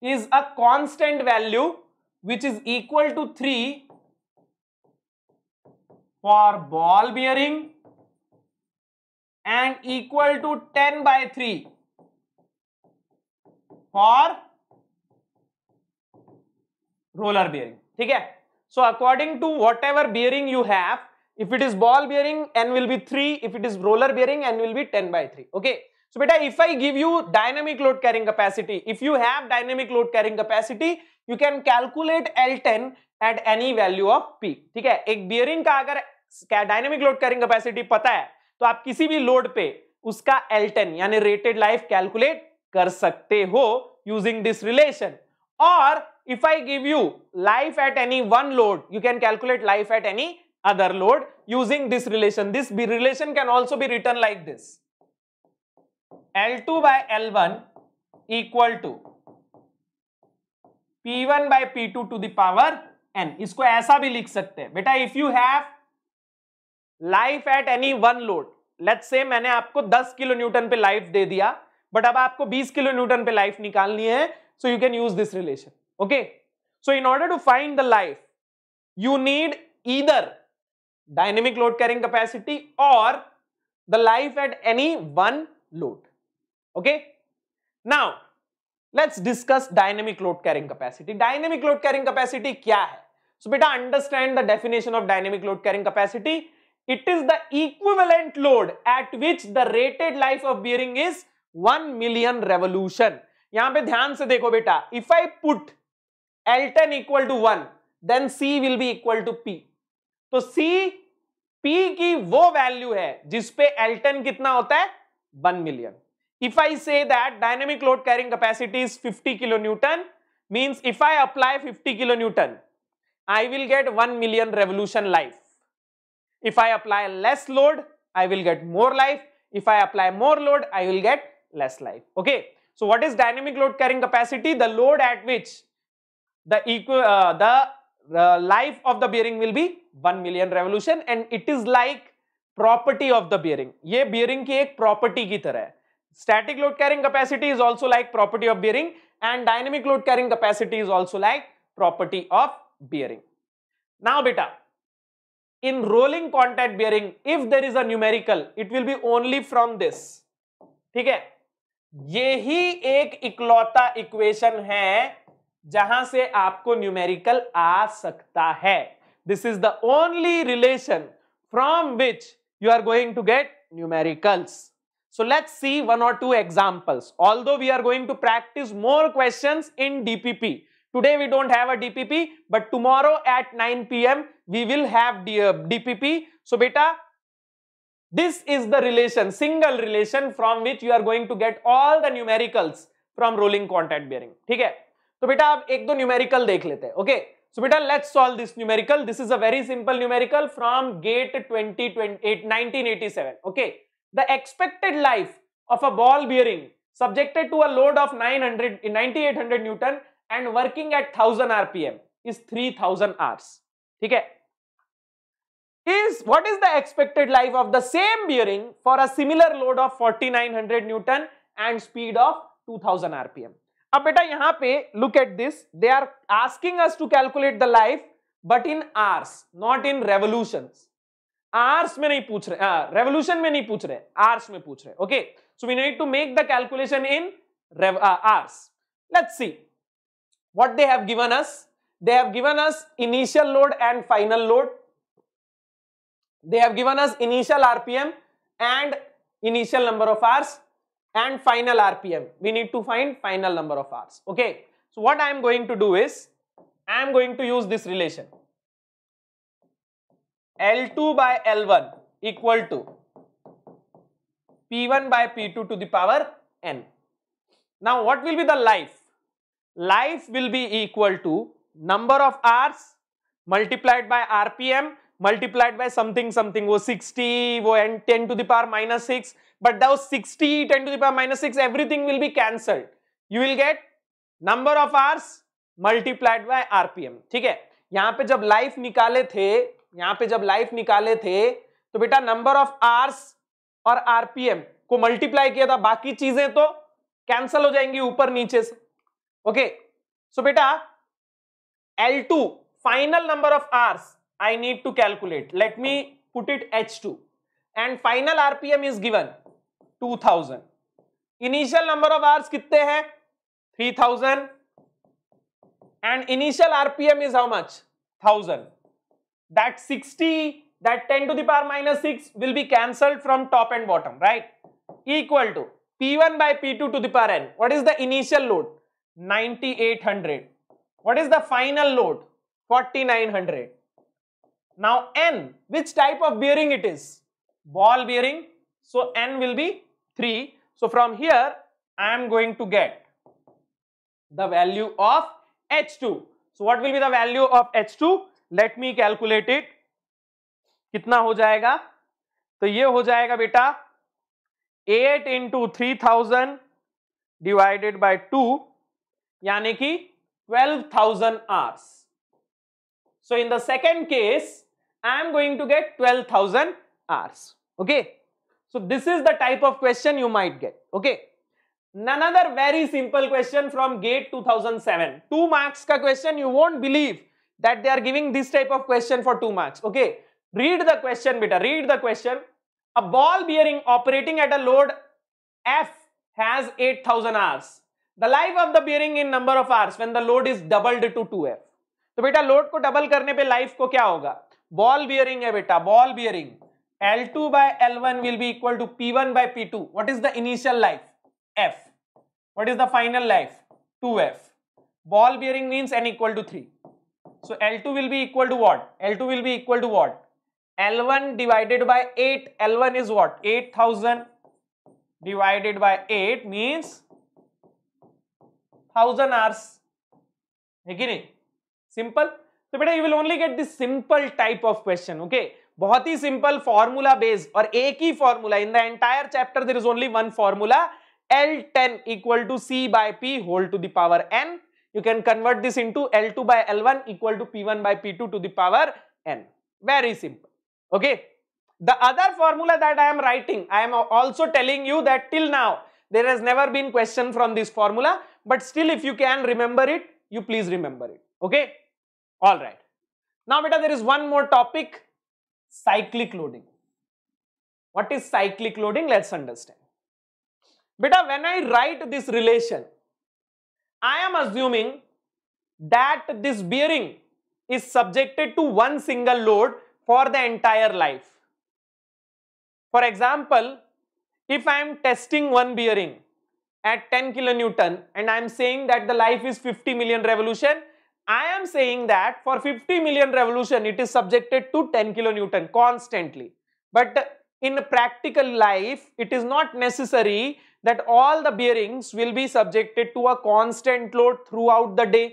is a constant value which is equal to 3 for ball bearing and equal to 10 by 3 for roller bearing. Okay. So according to whatever bearing you have, if it is ball bearing n will be 3 if it is roller bearing n will be 10 by 3 okay so beta if i give you dynamic load carrying capacity if you have dynamic load carrying capacity you can calculate l10 at any value of p ठीक है एक bearing का अगर dynamic load carrying capacity पता है तो आप किसी भी लोड पे उसका L10 यानी रेटेड लाइफ कैलकुलेट कर सकते हो यूजिंग दिस रिलेशन और if I give you life at any one load, you can calculate life at any other load using this relation. This relation can also be written like this. L2 by L1 equal to P1 by P2 to the power n. इसको ऐसा भी लिख सकते हैं बेटा if you have life at any one load let's say मैंने आपको 10 kilo newton पे लाइफ दे दिया बट अब आपको 20 किलो न्यूटन पे लाइफ निकालनी है so you can use this relation okay so in order to find the life you need either dynamic load carrying capacity और the life at any one load okay now let's discuss dynamic load carrying capacity dynamic load carrying capacity क्या है so बेटा understand the definition of dynamic load carrying capacity it is the equivalent load at which the rated life of bearing is one million revolution यहां पे ध्यान से देखो बेटा if I put L ten equal to one then C will be equal to P तो C P की वो value है जिसपे एल्टन कितना होता है one million if I say that dynamic load carrying capacity fifty kilo newton means if I apply fifty kilo newton I will get one million revolution life if I apply less load I will get more life if I apply more load I will get less life okay so what is dynamic load carrying capacity the load at which the equal the the life of the bearing will be 1 million revolution and it is like property of the bearing ये bearing की एक property की तरह है static load carrying capacity is also like property of bearing and dynamic load carrying capacity is also like property of bearing now बेटा in rolling contact bearing if there is a numerical it will be only from this ठीक है यही एक इकलौता equation है जहां से आपको न्यूमेरिकल आ सकता है this is the only relation from which you are going to get numericals so let's see one और two examples although we are going to practice more question in DPP today we don't have a DPP but tomorrow at nine pm we will have DPP so बेटा this is the relation single relation from which you are going to get all the numericals from rolling contact bearing ठीक है तो बेटा आप एक दो numerical देख लेते हैं ओके सो बेटा let's solve this numerical this is a very simple numerical from GATE twenty twenty okay the expected life of a ball bearing subjected to a load of 900 9800 newton and working at 1000 rpm is 3000 hours ठीक है is what is the expected life of the same bearing for a similar load of 4900 newton and speed of 2000 rpm अब बेटा यहां पे look at this they are asking us to calculate the life but in hours not in revolution hours में नहीं पूछ रहे revolution हाँ, में नहीं पूछ रहे आर्स में पूछ रहे okay so we need to make the calculation in hours let's see what they have given us they have given us initial load and final load they have given us initial RPM and initial number of hours and final RPM. We need to find final number of hours. Okay. So what I am going to do is, I am going to use this relation. L2 by L1 equal to P1 by P2 to the power n. Now what will be the life? Life will be equal to number of hours multiplied by RPM multiplied by something something वो 60 वो oh, n 10 to the power minus 6 but those 60, 10 to the power minus 6, everything will be cancelled. You will get number of hours multiplied by RPM. ठीक है यहाँ पे जब life निकाले थे यहाँ पे जब life निकाले थे तो बेटा number of hours और rpm को multiply किया था बाकी चीजें तो cancel हो जाएंगी ऊपर नीचे से okay so बेटा L2 final number of hours I need to calculate let me put it H2 and final RPM is given thousand initial number of hours कितने हैं 3000 thousand and initial RPM is how much 1000 that 60 that 10 to the power minus six will be cancelled from top and bottom right equal to P1 one by P two to the power N what is the initial load 9800 what is the final load 4900 now n which type of bearing it is ball bearing so n will be 3. So from here I am going to get the value of H2. So what will be the value of H2? Let me calculate it. kitna ho jayega to ye ho jayega beta 8 into 3000 divided by 2 yani ki 12,000 hours. So in the second case, I am going to get 12,000 hours. Okay. So this is the type of question you might get. Okay. Another very simple question from GATE 2007. 2 marks ka question you won't believe that they are giving this type of question for 2 marks. Okay. Read the question beta. Read the question. A ball bearing operating at a load F has 8000 hours. The life of the bearing in number of hours when the load is doubled to 2F. So beta, load ko double करने पे life को क्या होगा Ball bearing है beta. Ball bearing. L2 by L1 will be equal to P1 by P2. What is the initial life? F. What is the final life? 2F. Ball bearing means N equal to 3. So L2 will be equal to what? L2 will be equal to what? L1 divided by 8. L1 is what? 8000 divided by 8 means 1000 hours. Again, simple. So, beta, you will only get this simple type of question. Okay. बहुत simple formula formula based a key formula in the entire chapter. There is only one formula: L ten equal to C by P whole to the power n. you can convert this into L2 by L1 equal to P1 by P2 to the power n. Very simple. Okay. The other formula that I am writing, I am also telling you that till now, there has never been question from this formula. But still, if you can remember it, you please remember it. Okay. All right. Now, beta, there is one more topic cyclic loading. What is cyclic loading? Let's understand. Beta, when I write this relation, I am assuming that this bearing is subjected to one single load for the entire life. For example, if I am testing one bearing at 10 kilonewton and I am saying that the life is 50 million revolution, I am saying that for 50 million revolution, it is subjected to 10 kilonewton constantly. But in practical life, it is not necessary that all the bearings will be subjected to a constant load throughout the day.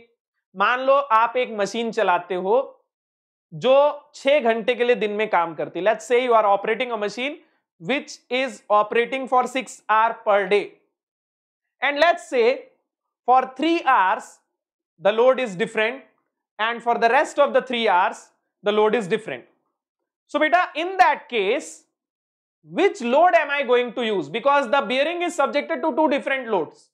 मान लो आप एक machine चलाते हो जो छह घंटे के लिए दिन में काम करती है let's say you are operating a machine which is operating for six hour per day and let's say for three hours the load is different and for the rest of the 3 hours the load is different. So beta in that case which load am I going to use because the bearing is subjected to two different loads.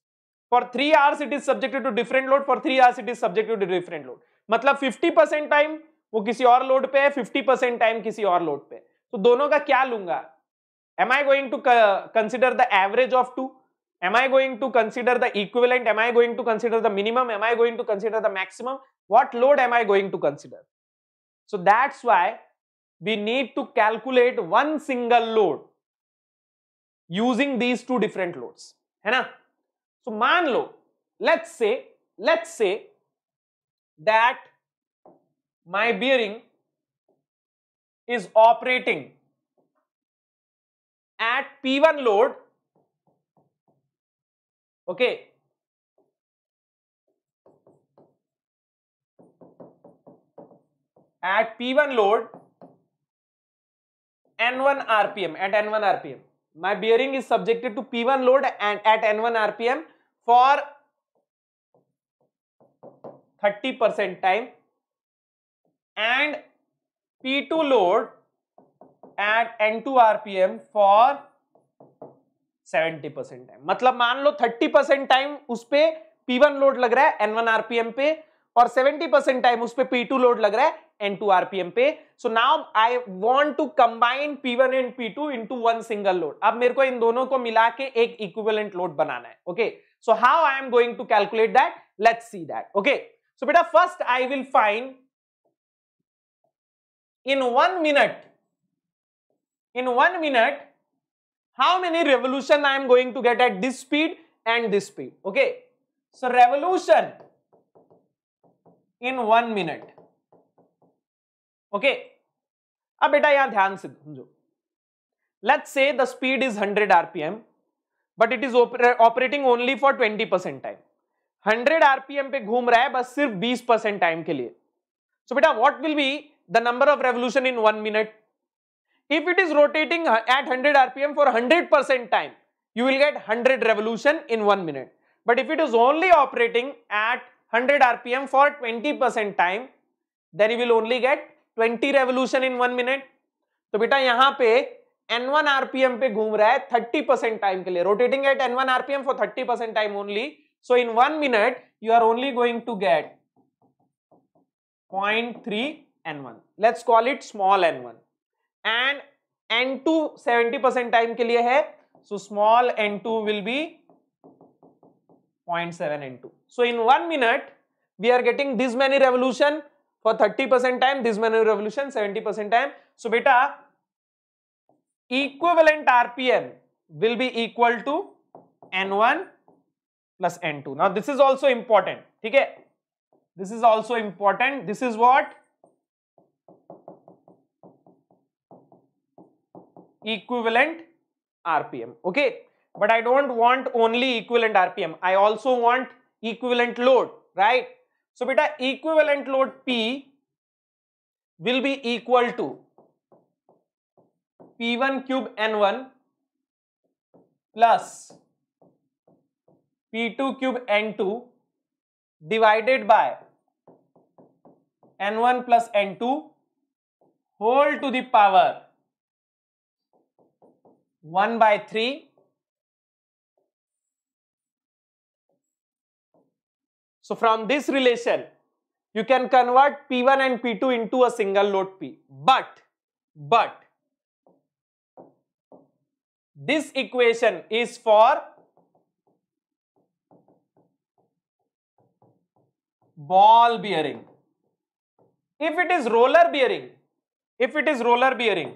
For 3 hours it is subjected to different load for 3 hours it is subjected to different load. मतलब 50 percent time वो किसी और load पे है 50 percent time किसी और load पे तो दोनों का क्या लूंगा I going to to consider the average of two? am I going to consider the equivalent? Am I going to consider the minimum? Am I going to consider the maximum? What load am I going to consider? So that's why we need to calculate one single load using these two different loads. है ना? So man load. let's say, let's say that my bearing is operating at P1 load Okay. At P1 load, N1 RPM, at N1 RPM. My bearing is subjected to P1 load and at N1 RPM for 30% time and P2 load at N2 RPM for seventy percent time मतलब मान लो thirty percent time उस पर P one load लग रहा है N one RPM पे और 70 percent time उस पर पी टू लोड लग रहा है एन टू आरपीएम पे so now I want to combine P one and P two one single load अब मेरे को इन दोनों को मिला के एक इक्विवेलेंट लोड बनाना है okay so how I am going to calculate that let see that okay so बेटा first I will find in one minute in one minute how many revolution I am going to get at this speed and this speed. Okay. So revolution in one minute. Okay. अब बेटा यहां ध्यान से समझो let's say the speed is 100 rpm but it is oper operating only for 20% time 100 rpm पे घूम रहा है बस सिर्फ 20% टाइम के लिए सो so, बेटा what will be the number of revolution in one minute If it is rotating at 100 RPM for 100% time, you will get 100 revolution in 1 minute. But if it is only operating at 100 RPM for 20% time, then you will only get 20 revolution in 1 minute. So, बेटा यहाँ पे N1 RPM पे घूम रहा है 30% time के लिए rotating at N1 RPM for 30% time only. So, in one minute, you are only going to get 0.3 N1. Let's call it small N1. And N two seventy percent time के लिए है so small N two will be point seven N two so in one minute we are getting this many revolution for thirty percent time this many revolution seventy percent time so बेटा equivalent RPM will be equal to N one plus N two ना this is also important ठीक है this is also important this is what equivalent RPM. Okay. But I don't want only equivalent RPM. I also want equivalent load, right? So, beta equivalent load P will be equal to P1 cube N1 plus P2 cube N2 divided by N1 plus N2 whole to the power 1 by 3. So from this relation, you can convert P1 and P2 into a single load P. But, but, this equation is for ball bearing. If it is roller bearing, if it is roller bearing,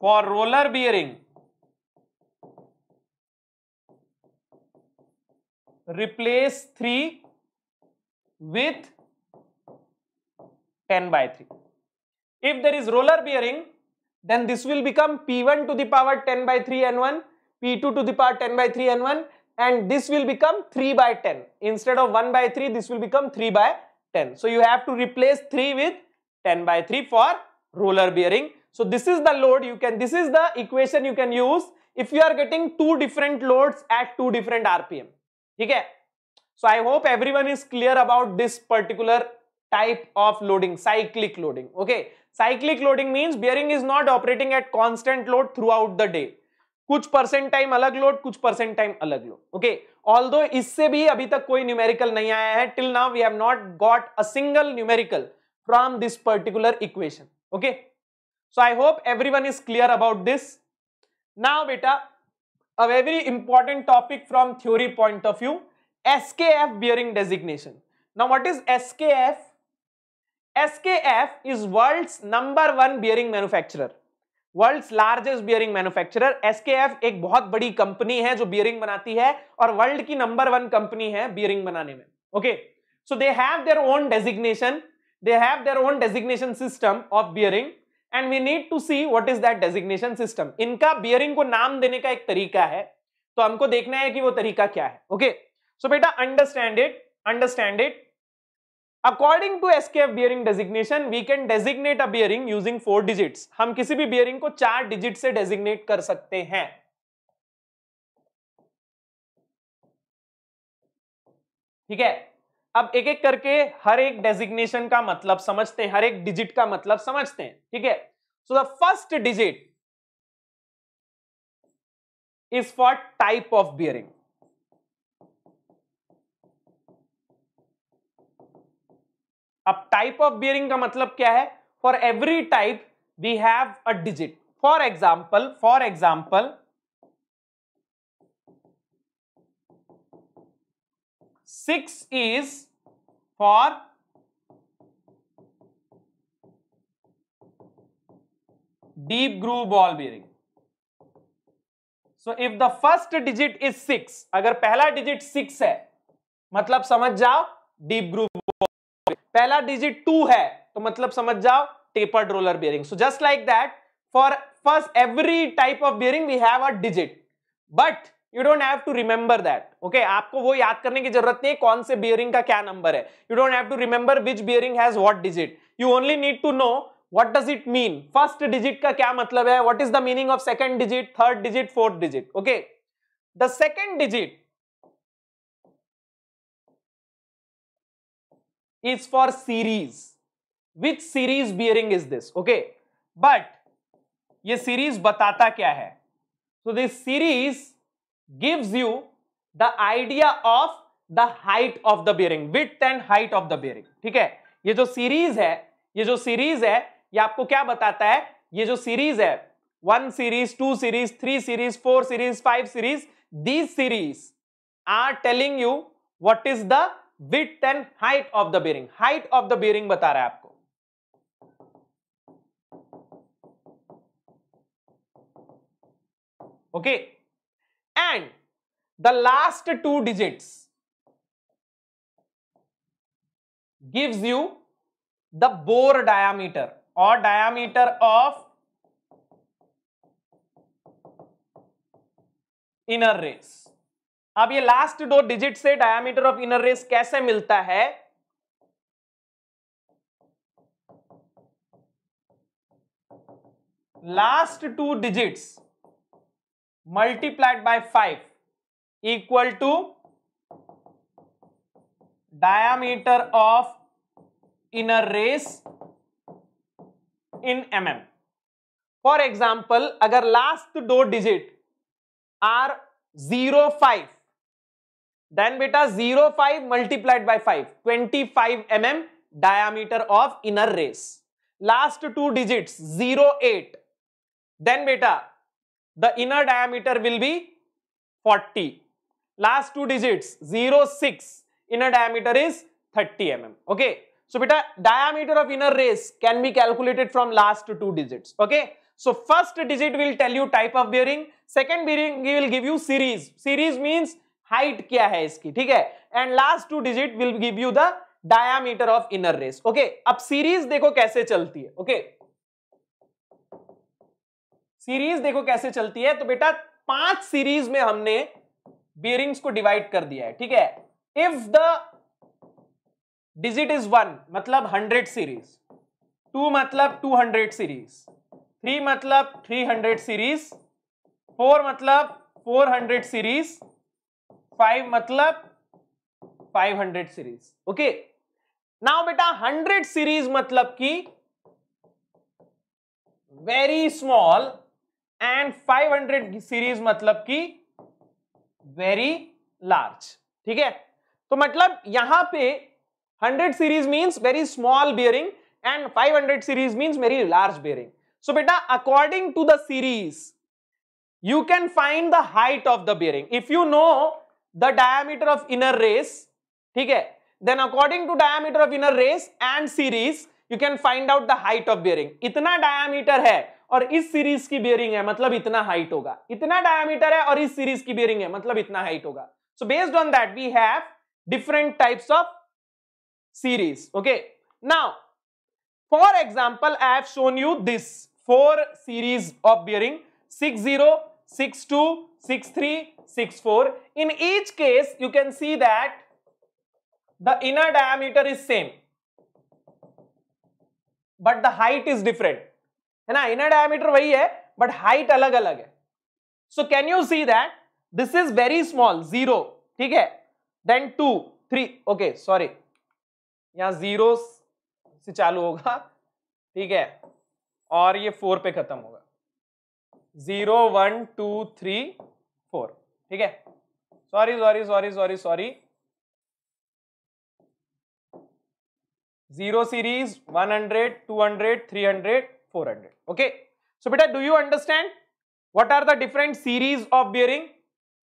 for roller bearing replace 3 with 10 by 3. If there is roller bearing, then this will become P1 to the power 10 by 3 N1, P2 to the power 10 by 3 N1 and this will become 3 by 10. Instead of 1 by 3, this will become 3 by 10. So you have to replace 3 with 10 by 3 for roller bearing so this is the load you can this is the equation you can use if you are getting two different loads at two different rpm theek hai so i hope everyone is clear about this particular type of loading cyclic loading okay cyclic loading means bearing is not operating at constant load throughout the day कुछ percent time अलग load कुछ percent time अलग load okay all दो इससे भी अभी तक कोई न्यूमेरिकल नहीं आया है till now we have not got a single numerical from this particular equation okay so i hope everyone is clear about this now beta a very important topic from theory point of view skf bearing designation now what is skf skf is world's number one bearing manufacturer world's largest bearing manufacturer SKF एक बहुत बड़ी company है जो bearing बनाती है और world की number one company है बियरिंग बनाने में okay so they have their own designation they have their own designation system of bearing and we need to see what is that designation system इनका bearing को नाम देने का एक तरीका है तो हमको देखना है कि वो तरीका क्या है ओके सो बेटा understand it understand it according to F bearing designation we can designate a bearing using four digits हम किसी भी बियरिंग को चार डिजिट से डेजिग्नेट कर सकते हैं ठीक है अब एक एक करके हर एक डेजिग्नेशन का मतलब समझते हैं हर एक डिजिट का मतलब समझते हैं ठीक है so the first digit is for type of bearing अब टाइप ऑफ बियरिंग का मतलब क्या है for every type we have a digit for example for example six is for deep groove ball bearing so if the first digit is six अगर पहला digit six है मतलब समझ जाओ डीप ग्रू बॉल पहला डिजिट टू है तो मतलब समझ जाओ tapered roller bearing so just like that for first every type of bearing we have a digit but you don't have to remember that okay आपको वो याद करने की जरूरत नहीं है कौन से बियरिंग का क्या नंबर है you don't have to remember which bearing has what digit you only need to know what does it mean first digit का क्या मतलब है what is the meaning of second digit third digit fourth digit okay the second digit is for series which series bearing is this okay but ये series बताता क्या है so this series gives you the idea of the height of the bearing width and height of the bearing ठीक है ये जो series है ये जो सीरीज है ये आपको क्या बताता है ये जो सीरीज है one series two series three series four series five series these series are telling you what is the width and height of the bearing height of the bearing बता रहा है आपको okay okay. and the last two digits gives you the bore diameter or diameter of inner race अब ये last दो digit से diameter of inner race कैसे मिलता है last two digits multiplied five equal to diameter of inner race in M M for example अगर last दो digit are zero five then बेटा zero five multiplied by five twenty five M M diameter of inner race last two digits zero eight then बेटा the inner diameter will be 40. Last two digits 06 inner diameter is 30 mm. Okay. So, beta diameter of inner race can be calculated from last two digits. Okay. So, first digit will tell you type of bearing. Second bearing will give you series. Series means height kya hai iski theek hai and last two digit will give you the diameter of inner race okay ab series dekho kaise chalti hai okay? Series देखो कैसे चलती है तो बेटा पांच series में हमने bearings को डिवाइड कर दिया है ठीक है if the digit is one मतलब हंड्रेड सीरीज टू मतलब टू हंड्रेड सीरीज थ्री मतलब थ्री हंड्रेड सीरीज फोर मतलब फोर हंड्रेड सीरीज फाइव मतलब five hundred series okay now बेटा हंड्रेड सीरीज मतलब कि वेरी स्मॉल एंड 500 सीरीज मतलब की वेरी लार्ज ठीक है तो मतलब यहां पे 100 series means very small bearing and 500 series means very large bearing so बेटा according to the series you can find the height of the bearing if you know the diameter of inner race ठीक है then according to diameter of inner race and series you can find out the height of bearing इतना diameter है और इस series की bearing है मतलब इतना हाइट होगा इतना डायमीटर है और इस सीरीज की बेयरिंग है मतलब इतना हाइट होगा so based on that we have different types of series okay now for example I have shown you this four series of bearing six zero six two six three six four in each case you can see that the inner diameter is same but the height is different है ना inner diameter वही है but height अलग अलग है so can you see that this is very small zero ठीक है then two three okay sorry यहां जीरो से चालू होगा ठीक है और ये फोर पे खत्म होगा zero one two three four ठीक है sorry sorry sorry sorry sorry zero series one hundred two hundred three hundred four hundred okay so बेटा do you understand what are the different series of bearing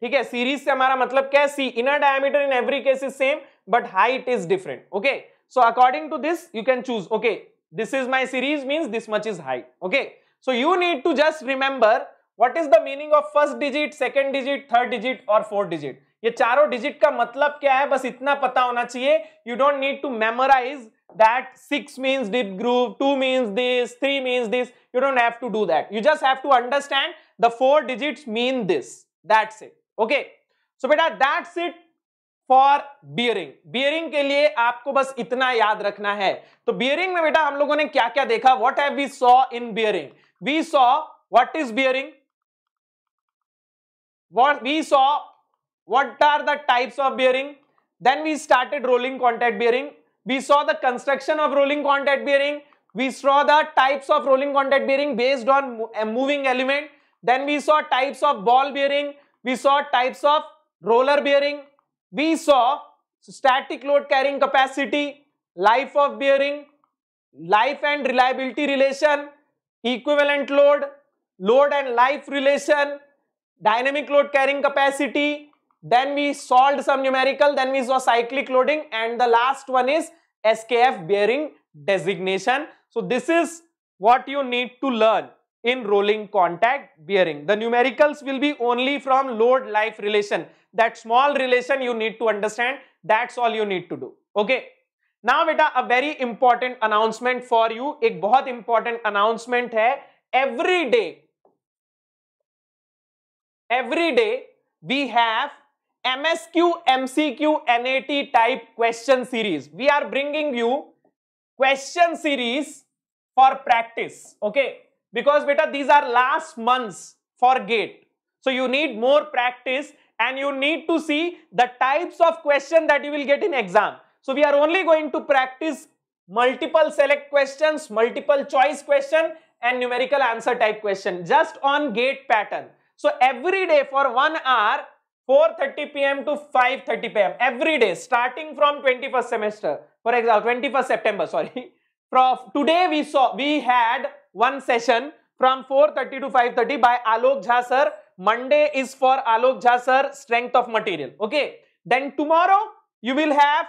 ठीक है series से हमारा मतलब क्या है see inner diameter in every case is same but height is different okay so according to this you can choose okay this is my series means this much is height okay so you need to just remember what is the meaning of first digit second digit third digit और fourth digit ये चारों digit का मतलब क्या है बस इतना पता होना चाहिए you don't need to memorize that 6 means dip groove, 2 means this, 3 means this. You don't have to do that. You just have to understand the 4 digits mean this. That's it. Okay. So beta that's it for bearing. Bearing के लिए आपको बस इतना याद रखना है So, bearing mein beta, hum logon ne kya kya dekha? What have we saw in bearing? We saw, what is bearing? what we saw what are the types of bearing then we started rolling contact bearing We saw the construction of rolling contact bearing. We saw the types of rolling contact bearing based on a moving element. Then we saw types of ball bearing. We saw types of roller bearing. We saw static load carrying capacity, life of bearing, life and reliability relation, equivalent load, load and life relation, dynamic load carrying capacity, then we solved some numerical, then we saw cyclic loading and the last one is SKF bearing designation. So this is what you need to learn in rolling contact bearing. The numericals will be only from load life relation. That small relation you need to understand. That's all you need to do. Okay. Now beta a very important announcement for you. A very important announcement है. Every day, every day we have MSQ, MCQ, NAT type question series. We are bringing you question series for practice. Okay. Because beta, these are last months for GATE. So you need more practice and you need to see the types of question that you will get in exam. So we are only going to practice multiple select questions, multiple choice question and numerical answer type question just on gate pattern. So every day for one hour, 4.30 p.m. to 5.30 p.m. every day starting from 21st semester. For example, 21st September, sorry. from <laughs> today we saw, we had one session from 4.30 to 5.30 by Alok Jha sir. Monday is for Alok Jha sir, strength of material. Okay. Then tomorrow you will have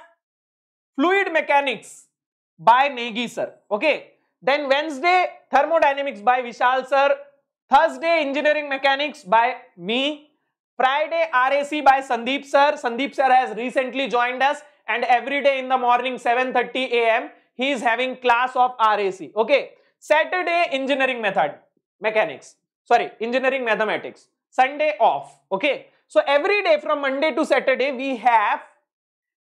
fluid mechanics by Negi sir. Okay. Then Wednesday thermodynamics by Vishal sir. Thursday engineering mechanics by me Friday RAC by Sandeep sir. Sandeep sir has recently joined us and every day in the morning 7.30 a.m. he is having class of RAC. Okay. Saturday engineering method, mechanics. Sorry, engineering mathematics. Sunday off. Okay. So every day from Monday to Saturday we have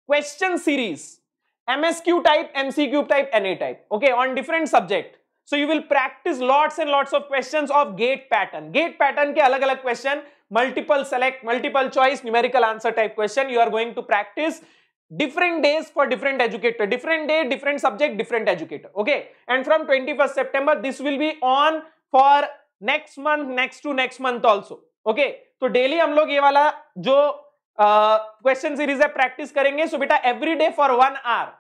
question series. MSQ type, MCQ type, NA type. Okay, on different subject. So you will practice lots and lots of questions of gate pattern. Gate pattern क alag अलग-अलग question multiple select multiple choice numerical answer type question you are going to practice different days for different educator different day different subject different educator okay and from 21st september this will be on for next month next to next month also okay तो daily हम लोग ये वाला जो question series है practice करेंगे so बेटा every day for one hour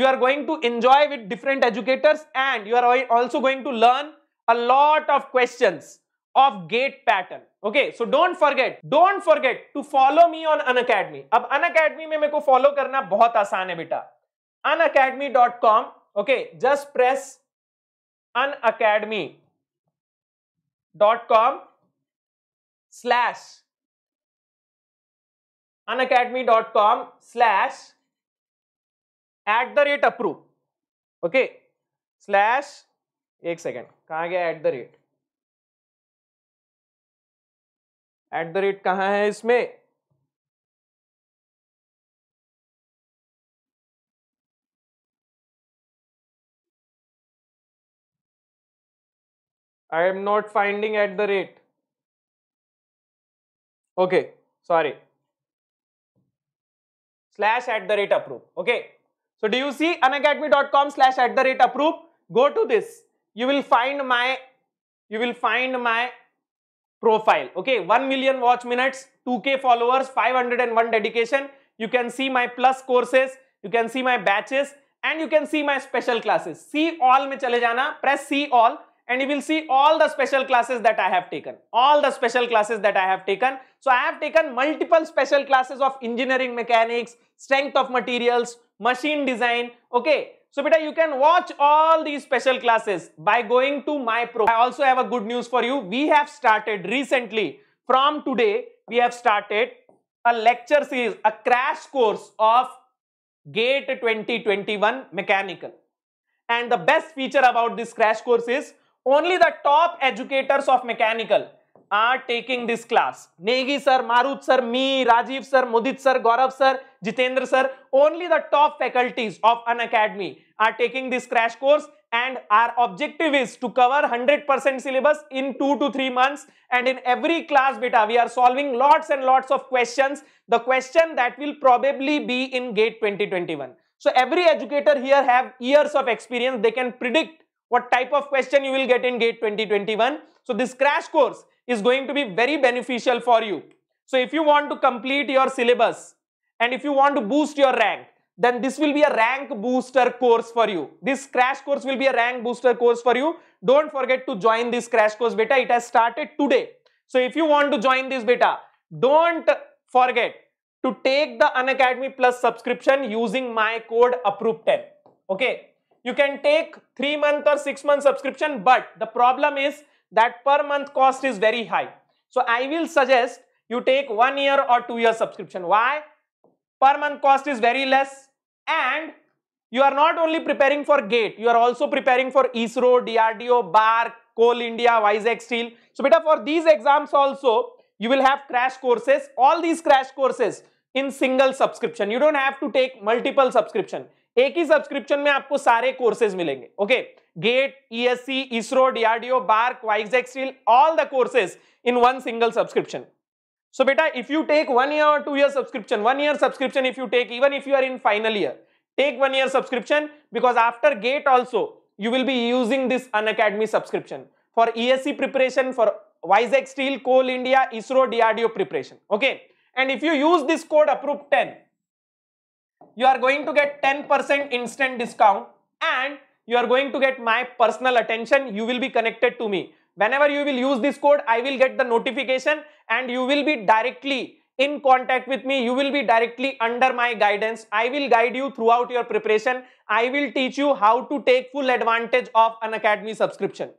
you are going to enjoy with different educators and you are also going to learn a lot of questions of gate pattern. Okay, so don't forget, don't forget to follow me on Unacademy. अब Unacademy में मेरे को follow करना बहुत आसान है बेटा Unacademy.com. Okay, just press Unacademy.com slash unacademy.com slash at the rate approve okay slash एक सेकेंड कहा गया at the rate at the rate कहां है इसमें I am not finding at the rate okay sorry slash at the rate approve okay so the you see academy dot com slash at the rate approve go to this you will find my you will find my profile. Okay, 1 million watch minutes, 2k followers, 501 dedication. You can see my plus courses, you can see my batches and you can see my special classes. See all mein chale jana, press see all and you will see all the special classes that I have taken. All the special classes that I have taken. So I have taken multiple special classes of engineering mechanics, strength of materials, machine design, okay, so beta, you can watch all these special classes by going to my pro. I also have a good news for you. We have started recently, from today, we have started a lecture series, a crash course of GATE 2021 Mechanical. And the best feature about this crash course is only the top educators of mechanical are taking this class. Negi sir, Marut sir, me, Rajiv sir, Mudit sir, Gaurav sir, Jitendra sir, only the top faculties of an academy are taking this crash course and our objective is to cover 100% syllabus in 2 to 3 months and in every class beta we are solving lots and lots of questions. The question that will probably be in GATE 2021. So every educator here have years of experience. They can predict what type of question you will get in GATE 2021. So this crash course is going to be very beneficial for you. So if you want to complete your syllabus and if you want to boost your rank, then this will be a rank booster course for you. This crash course will be a rank booster course for you. Don't forget to join this crash course beta. It has started today. So if you want to join this beta, don't forget to take the Unacademy Plus subscription using my code APPROVE10. Okay. You can take 3 month or 6 month subscription but the problem is that per month cost is very high. So I will suggest you take one year or two year subscription. Why? Per month cost is very less and you are not only preparing for GATE, you are also preparing for ISRO, DRDO, BAR, Coal India, Wisex Steel. So beta for these exams also, you will have crash courses, all these crash courses in single subscription. You don't have to take multiple subscription. एक ही subscription में आपको सारे courses मिलेंगे okay GATE ESE ISRO DRDO BARC wise all the courses in one single subscription so बेटा if you take one year और two year subscription one year subscription if you take even if you are in final year take one year subscription because after GATE also you will be using this Unacademy subscription for ESE preparation for wise Coal India ISRO DRDO preparation okay and if you use this code approve ten you are going to get 10% instant discount and you are going to get my personal attention. You will be connected to me. Whenever you will use this code, I will get the notification and you will be directly in contact with me. You will be directly under my guidance. I will guide you throughout your preparation. I will teach you how to take full advantage of an academy subscription.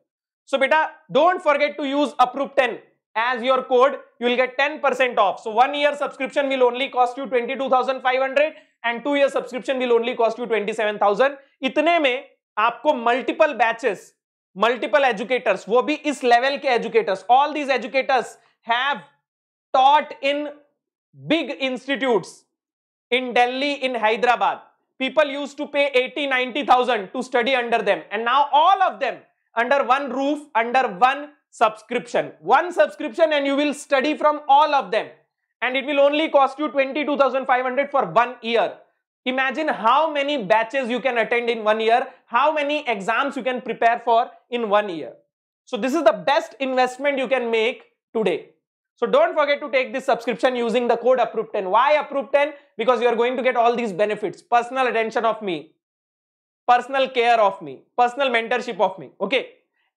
So, beta, don't forget to use approve 10 as your code. You will get 10% off. So, one year subscription will only cost you 22,500 and two year subscription will only cost you twenty seven thousand इतने में आपको multiple batches multiple educators वो भी इस level के educators all these educators have taught in big institutes in Delhi, in Hyderabad. People used to pay 80, 90,000 to study under them. And now all of them under one roof, under one subscription. One subscription and you will study from all of them. and it will only cost you 22,500 for one year. Imagine how many batches you can attend in one year, how many exams you can prepare for in one year. So this is the best investment you can make today. So don't forget to take this subscription using the code APPROVE10. Why APPROVE10? Because you are going to get all these benefits. Personal attention of me, personal care of me, personal mentorship of me. Okay.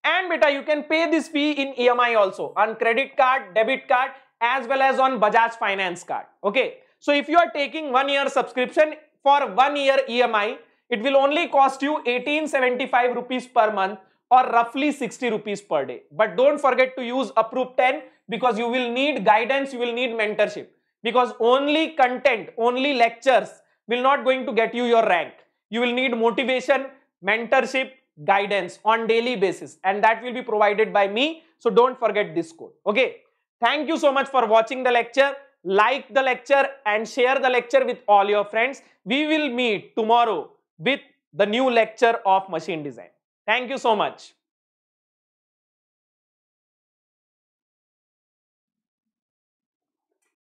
And beta, you can pay this fee in EMI also on credit card, debit card, as well as on Bajaj Finance card. Okay. So if you are taking one year subscription for one year EMI, it will only cost you 1875 rupees per month or roughly 60 rupees per day. But don't forget to use Approve 10 because you will need guidance, you will need mentorship because only content, only lectures will not going to get you your rank. You will need motivation, mentorship, guidance on daily basis and that will be provided by me. So don't forget this code. Okay. Thank you so much for watching the lecture. Like the lecture and share the lecture with all your friends. We will meet tomorrow with the new lecture of machine design. Thank you so much.